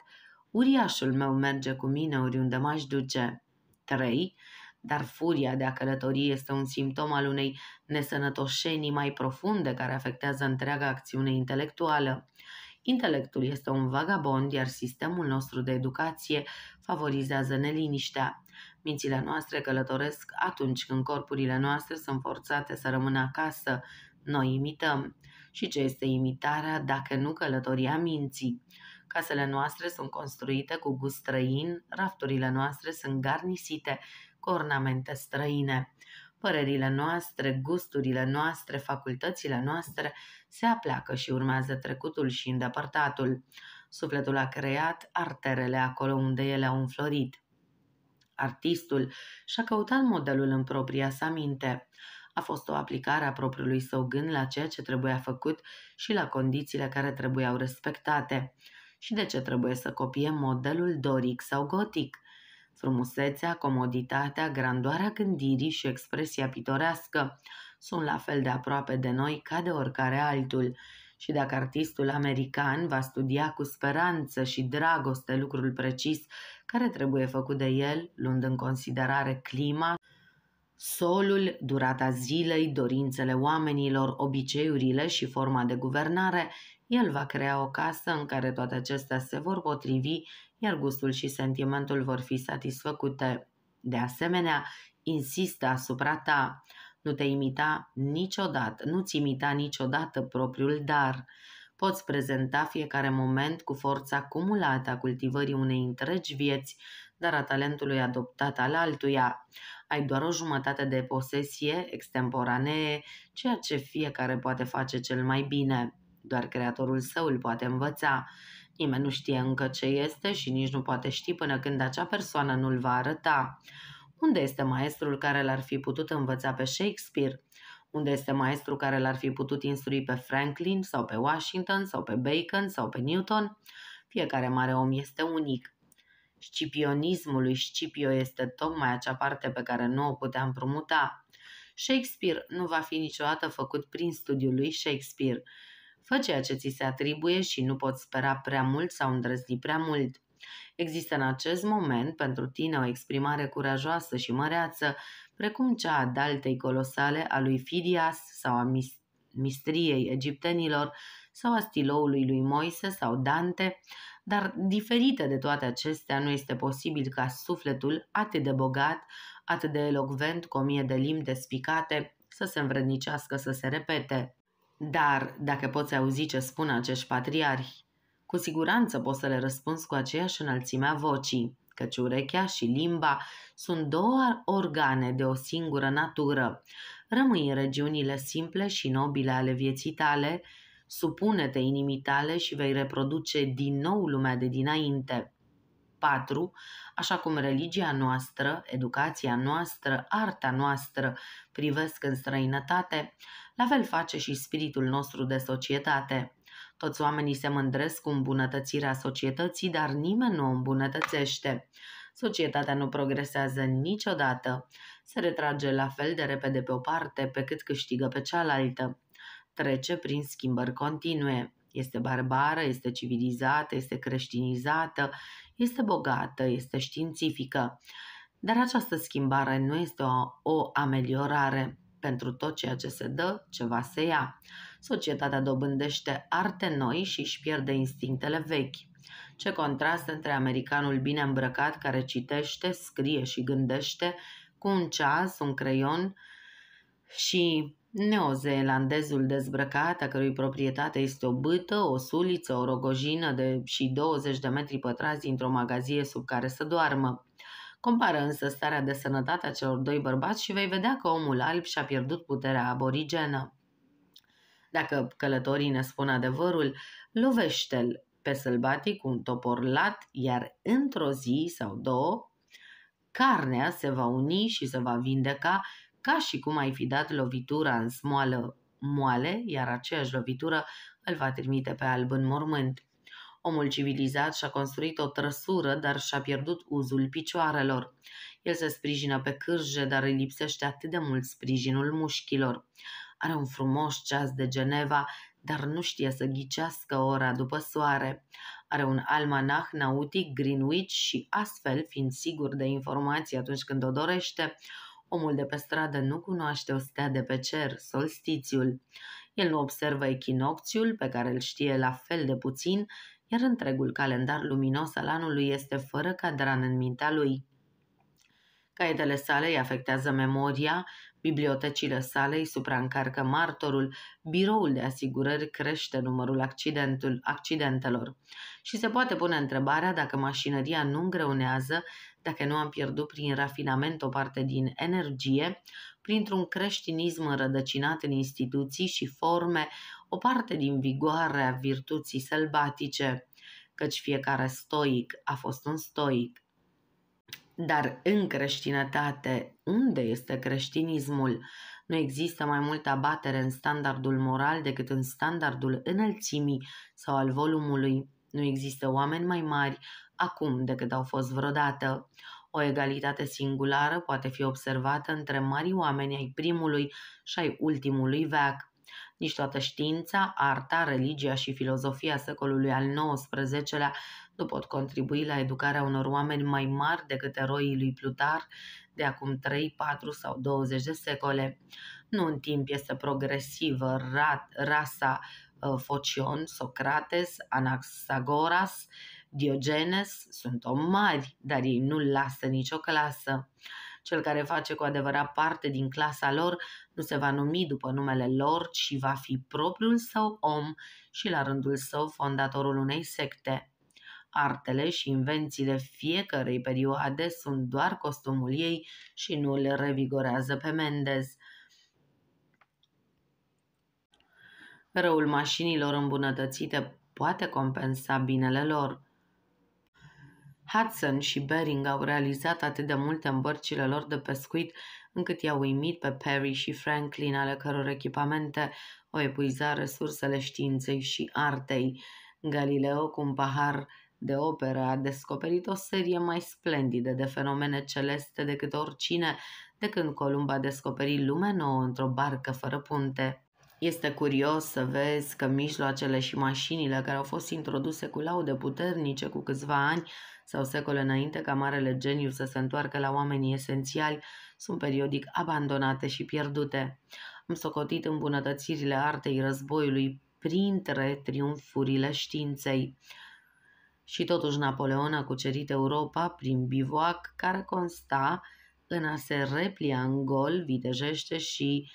Uriașul meu merge cu mine oriunde m-aș duce. 3. Dar furia de a călători este un simptom al unei nesănătoșenii mai profunde care afectează întreaga acțiune intelectuală. Intelectul este un vagabond, iar sistemul nostru de educație favorizează neliniștea. Mințile noastre călătoresc atunci când corpurile noastre sunt forțate să rămână acasă noi imităm. Și ce este imitarea dacă nu călătoria minții? Casele noastre sunt construite cu gust străin, rafturile noastre sunt garnisite cu ornamente străine. Părerile noastre, gusturile noastre, facultățile noastre se apleacă și urmează trecutul și îndepărtatul. Sufletul a creat arterele acolo unde ele au înflorit. Artistul și-a căutat modelul în propria sa minte a fost o aplicare a propriului său gând la ceea ce trebuia făcut și la condițiile care trebuiau respectate. Și de ce trebuie să copiem modelul doric sau gotic? Frumusețea, comoditatea, grandoarea gândirii și expresia pitorească sunt la fel de aproape de noi ca de oricare altul și dacă artistul american va studia cu speranță și dragoste lucrul precis care trebuie făcut de el, luând în considerare clima solul, durata zilei, dorințele oamenilor, obiceiurile și forma de guvernare, el va crea o casă în care toate acestea se vor potrivi, iar gustul și sentimentul vor fi satisfăcute. De asemenea, insistă asupra ta. Nu te imita niciodată, nu-ți imita niciodată propriul dar. Poți prezenta fiecare moment cu forța acumulată a cultivării unei întregi vieți, dar a talentului adoptat al altuia. Ai doar o jumătate de posesie extemporanee, ceea ce fiecare poate face cel mai bine. Doar creatorul său îl poate învăța. Nimeni nu știe încă ce este și nici nu poate ști până când acea persoană nu-l va arăta. Unde este maestrul care l-ar fi putut învăța pe Shakespeare? Unde este maestru care l-ar fi putut instrui pe Franklin sau pe Washington sau pe Bacon sau pe Newton? Fiecare mare om este unic. Scipionismului Scipio este tocmai acea parte pe care nu o puteam promuta. Shakespeare nu va fi niciodată făcut prin studiul lui Shakespeare. Fă ceea ce ți se atribuie și nu poți spera prea mult sau îndrăzni prea mult. Există în acest moment pentru tine o exprimare curajoasă și măreață, precum cea a daltei colosale a lui Fidias sau a mistriei egiptenilor sau a stiloului lui Moise sau Dante, dar diferită de toate acestea, nu este posibil ca sufletul atât de bogat, atât de elocvent cu o mie de limbi despicate, să se învrednicească să se repete. Dar, dacă poți auzi ce spun acești patriarhi, cu siguranță poți să le răspunzi cu aceeași înălțime a vocii, căci urechea și limba sunt două organe de o singură natură. Rămâi în regiunile simple și nobile ale vieții tale Supune-te inimitale și vei reproduce din nou lumea de dinainte. 4. Așa cum religia noastră, educația noastră, arta noastră privesc în străinătate, la fel face și spiritul nostru de societate. Toți oamenii se mândresc cu îmbunătățirea societății, dar nimeni nu o îmbunătățește. Societatea nu progresează niciodată. Se retrage la fel de repede pe o parte pe cât câștigă pe cealaltă trece prin schimbări continue. Este barbară, este civilizată, este creștinizată, este bogată, este științifică. Dar această schimbare nu este o, o ameliorare. Pentru tot ceea ce se dă, ceva se ia. Societatea dobândește arte noi și își pierde instinctele vechi. Ce contrast între americanul bine îmbrăcat care citește, scrie și gândește cu un ceas, un creion și Neozeelandezul dezbrăcat, a cărui proprietate este o bâtă, o suliță, o rogojină de și 20 de metri pătrați dintr-o magazie sub care să doarmă. Compară însă starea de sănătate a celor doi bărbați și vei vedea că omul alb și-a pierdut puterea aborigenă. Dacă călătorii ne spun adevărul, lovește-l pe sălbatic cu un topor lat, iar într-o zi sau două, carnea se va uni și se va vindeca ca și cum ai fi dat lovitura în smoală moale, iar aceeași lovitură îl va trimite pe alb în mormânt. Omul civilizat și-a construit o trăsură, dar și-a pierdut uzul picioarelor. El se sprijină pe cârje, dar îi lipsește atât de mult sprijinul mușchilor. Are un frumos ceas de Geneva, dar nu știe să ghicească ora după soare. Are un almanah nautic Greenwich și astfel, fiind sigur de informații atunci când o dorește, Omul de pe stradă nu cunoaște o stea de pe cer, solstițiul. El nu observă echinocțiul, pe care îl știe la fel de puțin, iar întregul calendar luminos al anului este fără cadran în mintea lui. Caietele sale îi afectează memoria, Bibliotecile sale îi supraîncarcă martorul, biroul de asigurări crește numărul accidentul, accidentelor. Și se poate pune întrebarea dacă mașinăria nu îngreunează, dacă nu am pierdut prin rafinament o parte din energie, printr-un creștinism înrădăcinat în instituții și forme, o parte din vigoarea virtuții sălbatice, căci fiecare stoic a fost un stoic. Dar în creștinătate, unde este creștinismul? Nu există mai multă abatere în standardul moral decât în standardul înălțimii sau al volumului. Nu există oameni mai mari acum decât au fost vreodată. O egalitate singulară poate fi observată între mari oameni ai primului și ai ultimului veac nici toată știința, arta, religia și filozofia secolului al XIX-lea nu pot contribui la educarea unor oameni mai mari decât eroii lui Plutar de acum 3, 4 sau 20 de secole. Nu în timp este progresivă rat, rasa ă, Focion, Socrates, Anaxagoras, Diogenes sunt om mari, dar ei nu lasă nicio clasă. Cel care face cu adevărat parte din clasa lor nu se va numi după numele lor, ci va fi propriul său om și la rândul său fondatorul unei secte. Artele și invențiile fiecărei perioade sunt doar costumul ei și nu le revigorează pe Mendez. Răul mașinilor îmbunătățite poate compensa binele lor. Hudson și Bering au realizat atât de multe în bărcile lor de pescuit, încât i-au uimit pe Perry și Franklin, ale căror echipamente o epuiza resursele științei și artei. Galileo, cu un pahar de operă, a descoperit o serie mai splendidă de fenomene celeste decât oricine de când Columba a descoperit lumea nouă într-o barcă fără punte. Este curios să vezi că mijloacele și mașinile care au fost introduse cu laude puternice cu câțiva ani sau secole înainte ca marele geniu să se întoarcă la oamenii esențiali, sunt periodic abandonate și pierdute. Am socotit îmbunătățirile artei războiului printre triumfurile științei. Și totuși Napoleon a cucerit Europa prin bivoac care consta în a se replia în gol, vitejește și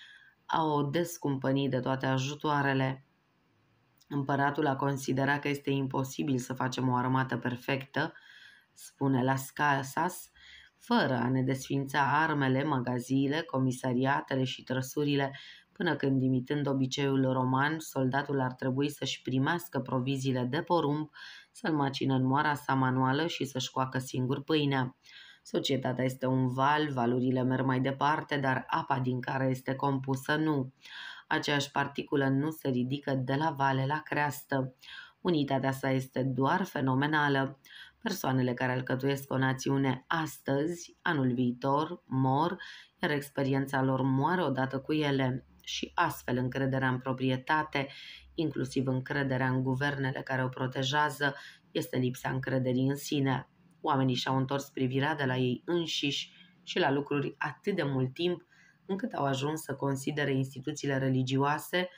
au descumpănit de toate ajutoarele. Împăratul a considerat că este imposibil să facem o armată perfectă, spune Casas. fără a ne desfința armele, magaziile, comisariatele și trăsurile, până când, imitând obiceiul roman, soldatul ar trebui să-și primească proviziile de porumb, să-l macină în moara sa manuală și să-și coacă singur pâinea. Societatea este un val, valurile merg mai departe, dar apa din care este compusă nu. Aceeași particulă nu se ridică de la vale la creastă. Unitatea sa este doar fenomenală. Persoanele care alcătuiesc o națiune astăzi, anul viitor, mor, iar experiența lor moare odată cu ele și astfel încrederea în proprietate, inclusiv încrederea în guvernele care o protejează, este lipsa încrederii în sine. Oamenii și-au întors privirea de la ei înșiși și la lucruri atât de mult timp încât au ajuns să considere instituțiile religioase,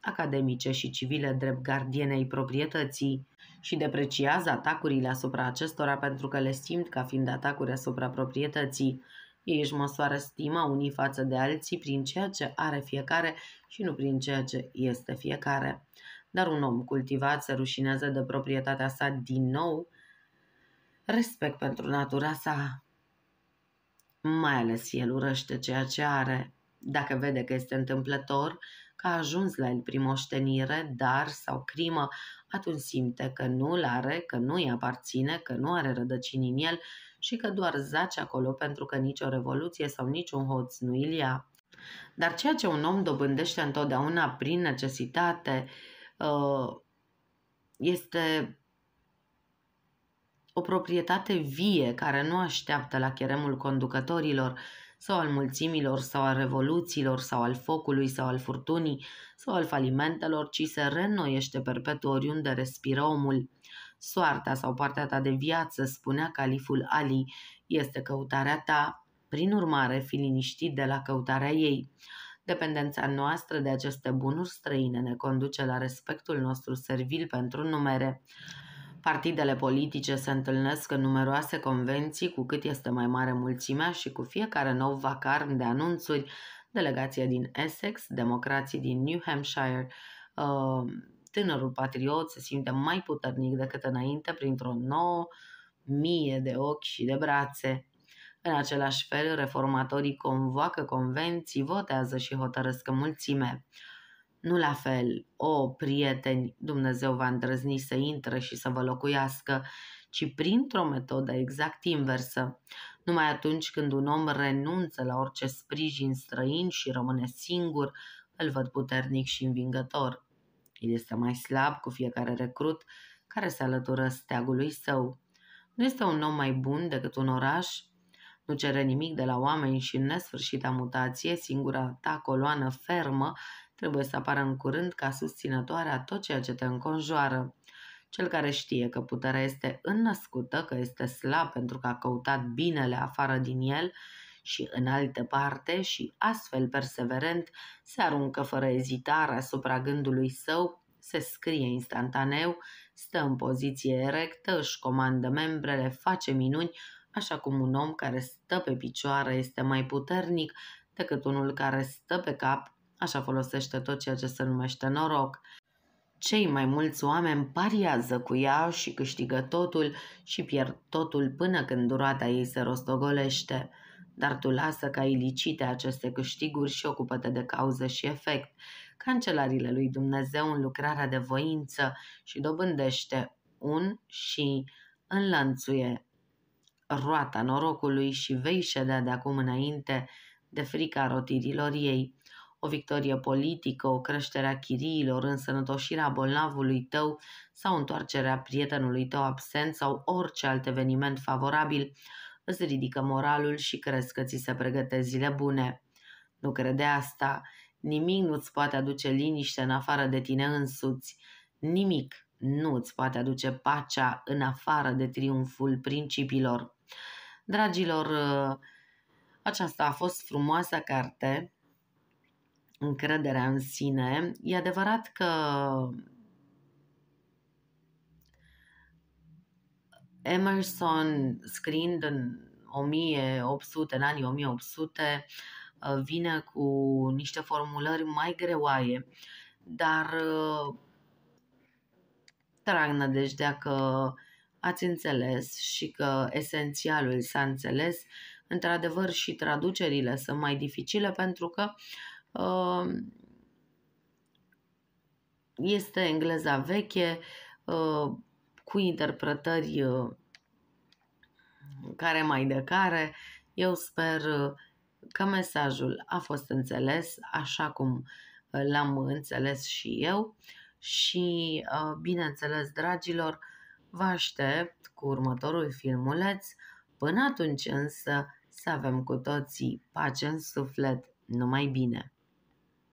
academice și civile drept gardienei proprietății și depreciază atacurile asupra acestora pentru că le simt ca fiind atacuri asupra proprietății. Ei își măsoară stima unii față de alții prin ceea ce are fiecare și nu prin ceea ce este fiecare. Dar un om cultivat se rușinează de proprietatea sa din nou respect pentru natura sa. Mai ales el urăște ceea ce are, dacă vede că este întâmplător, că a ajuns la el primoștenire, dar sau crimă, atunci simte că nu îl are, că nu îi aparține, că nu are rădăcini în el și că doar zace acolo pentru că nicio revoluție sau niciun hoț nu îl ia. Dar ceea ce un om dobândește întotdeauna prin necesitate ă, este o proprietate vie care nu așteaptă la cheremul conducătorilor sau al mulțimilor sau al revoluțiilor sau al focului sau al furtunii sau al falimentelor, ci se reînnoiește perpetu oriunde respiră omul. Soarta sau partea ta de viață, spunea califul Ali, este căutarea ta, prin urmare fi liniștit de la căutarea ei. Dependența noastră de aceste bunuri străine ne conduce la respectul nostru servil pentru numere. Partidele politice se întâlnesc în numeroase convenții cu cât este mai mare mulțimea și cu fiecare nou vacarm de anunțuri, delegația din Essex, democrații din New Hampshire, uh, tânărul patriot se simte mai puternic decât înainte printr-o nouă mie de ochi și de brațe. În același fel, reformatorii convoacă convenții, votează și hotărăsc mulțime. mulțime. Nu la fel, o, prieteni, Dumnezeu va îndrăzni să intre și să vă locuiască, ci printr-o metodă exact inversă. Numai atunci când un om renunță la orice sprijin străin și rămâne singur, îl văd puternic și învingător. El este mai slab cu fiecare recrut care se alătură steagului său. Nu este un om mai bun decât un oraș? Nu cere nimic de la oameni și în nesfârșita mutație, singura ta coloană fermă Trebuie să apară în curând ca susținătoare a tot ceea ce te înconjoară. Cel care știe că puterea este înnăscută, că este slab pentru că a căutat binele afară din el și în altă parte și astfel perseverent se aruncă fără ezitare asupra gândului său, se scrie instantaneu, stă în poziție erectă, își comandă membrele, face minuni, așa cum un om care stă pe picioare este mai puternic decât unul care stă pe cap Așa folosește tot ceea ce se numește noroc. Cei mai mulți oameni pariază cu ea și câștigă totul și pierd totul până când durata ei se rostogolește. Dar tu lasă ca ilicite aceste câștiguri și ocupă-te de cauză și efect, cancelarile lui Dumnezeu în lucrarea de voință și dobândește un și înlănțuie roata norocului și vei ședea de acum înainte de frica rotirilor ei o victorie politică, o creștere a chiriilor, însănătoșirea bolnavului tău sau întoarcerea prietenului tău absent sau orice alt eveniment favorabil, îți ridică moralul și crezi că ți se pregătesc zile bune. Nu crede asta, nimic nu-ți poate aduce liniște în afară de tine însuți, nimic nu ți poate aduce pacea în afară de triumful principiilor. Dragilor, ă, aceasta a fost frumoasa carte încrederea în sine. E adevărat că Emerson, scriind în 1800, în anii 1800, vine cu niște formulări mai greoaie, dar trag deci că ați înțeles și că esențialul s-a înțeles. Într-adevăr și traducerile sunt mai dificile pentru că uh, Um, este engleza veche uh, cu interpretări uh, care mai de care. Eu sper uh, că mesajul a fost înțeles așa cum l-am înțeles și eu și, bineînțeles, dragilor, vă aștept cu următorul filmuleț. Până atunci însă să avem cu toții pace în suflet, numai bine!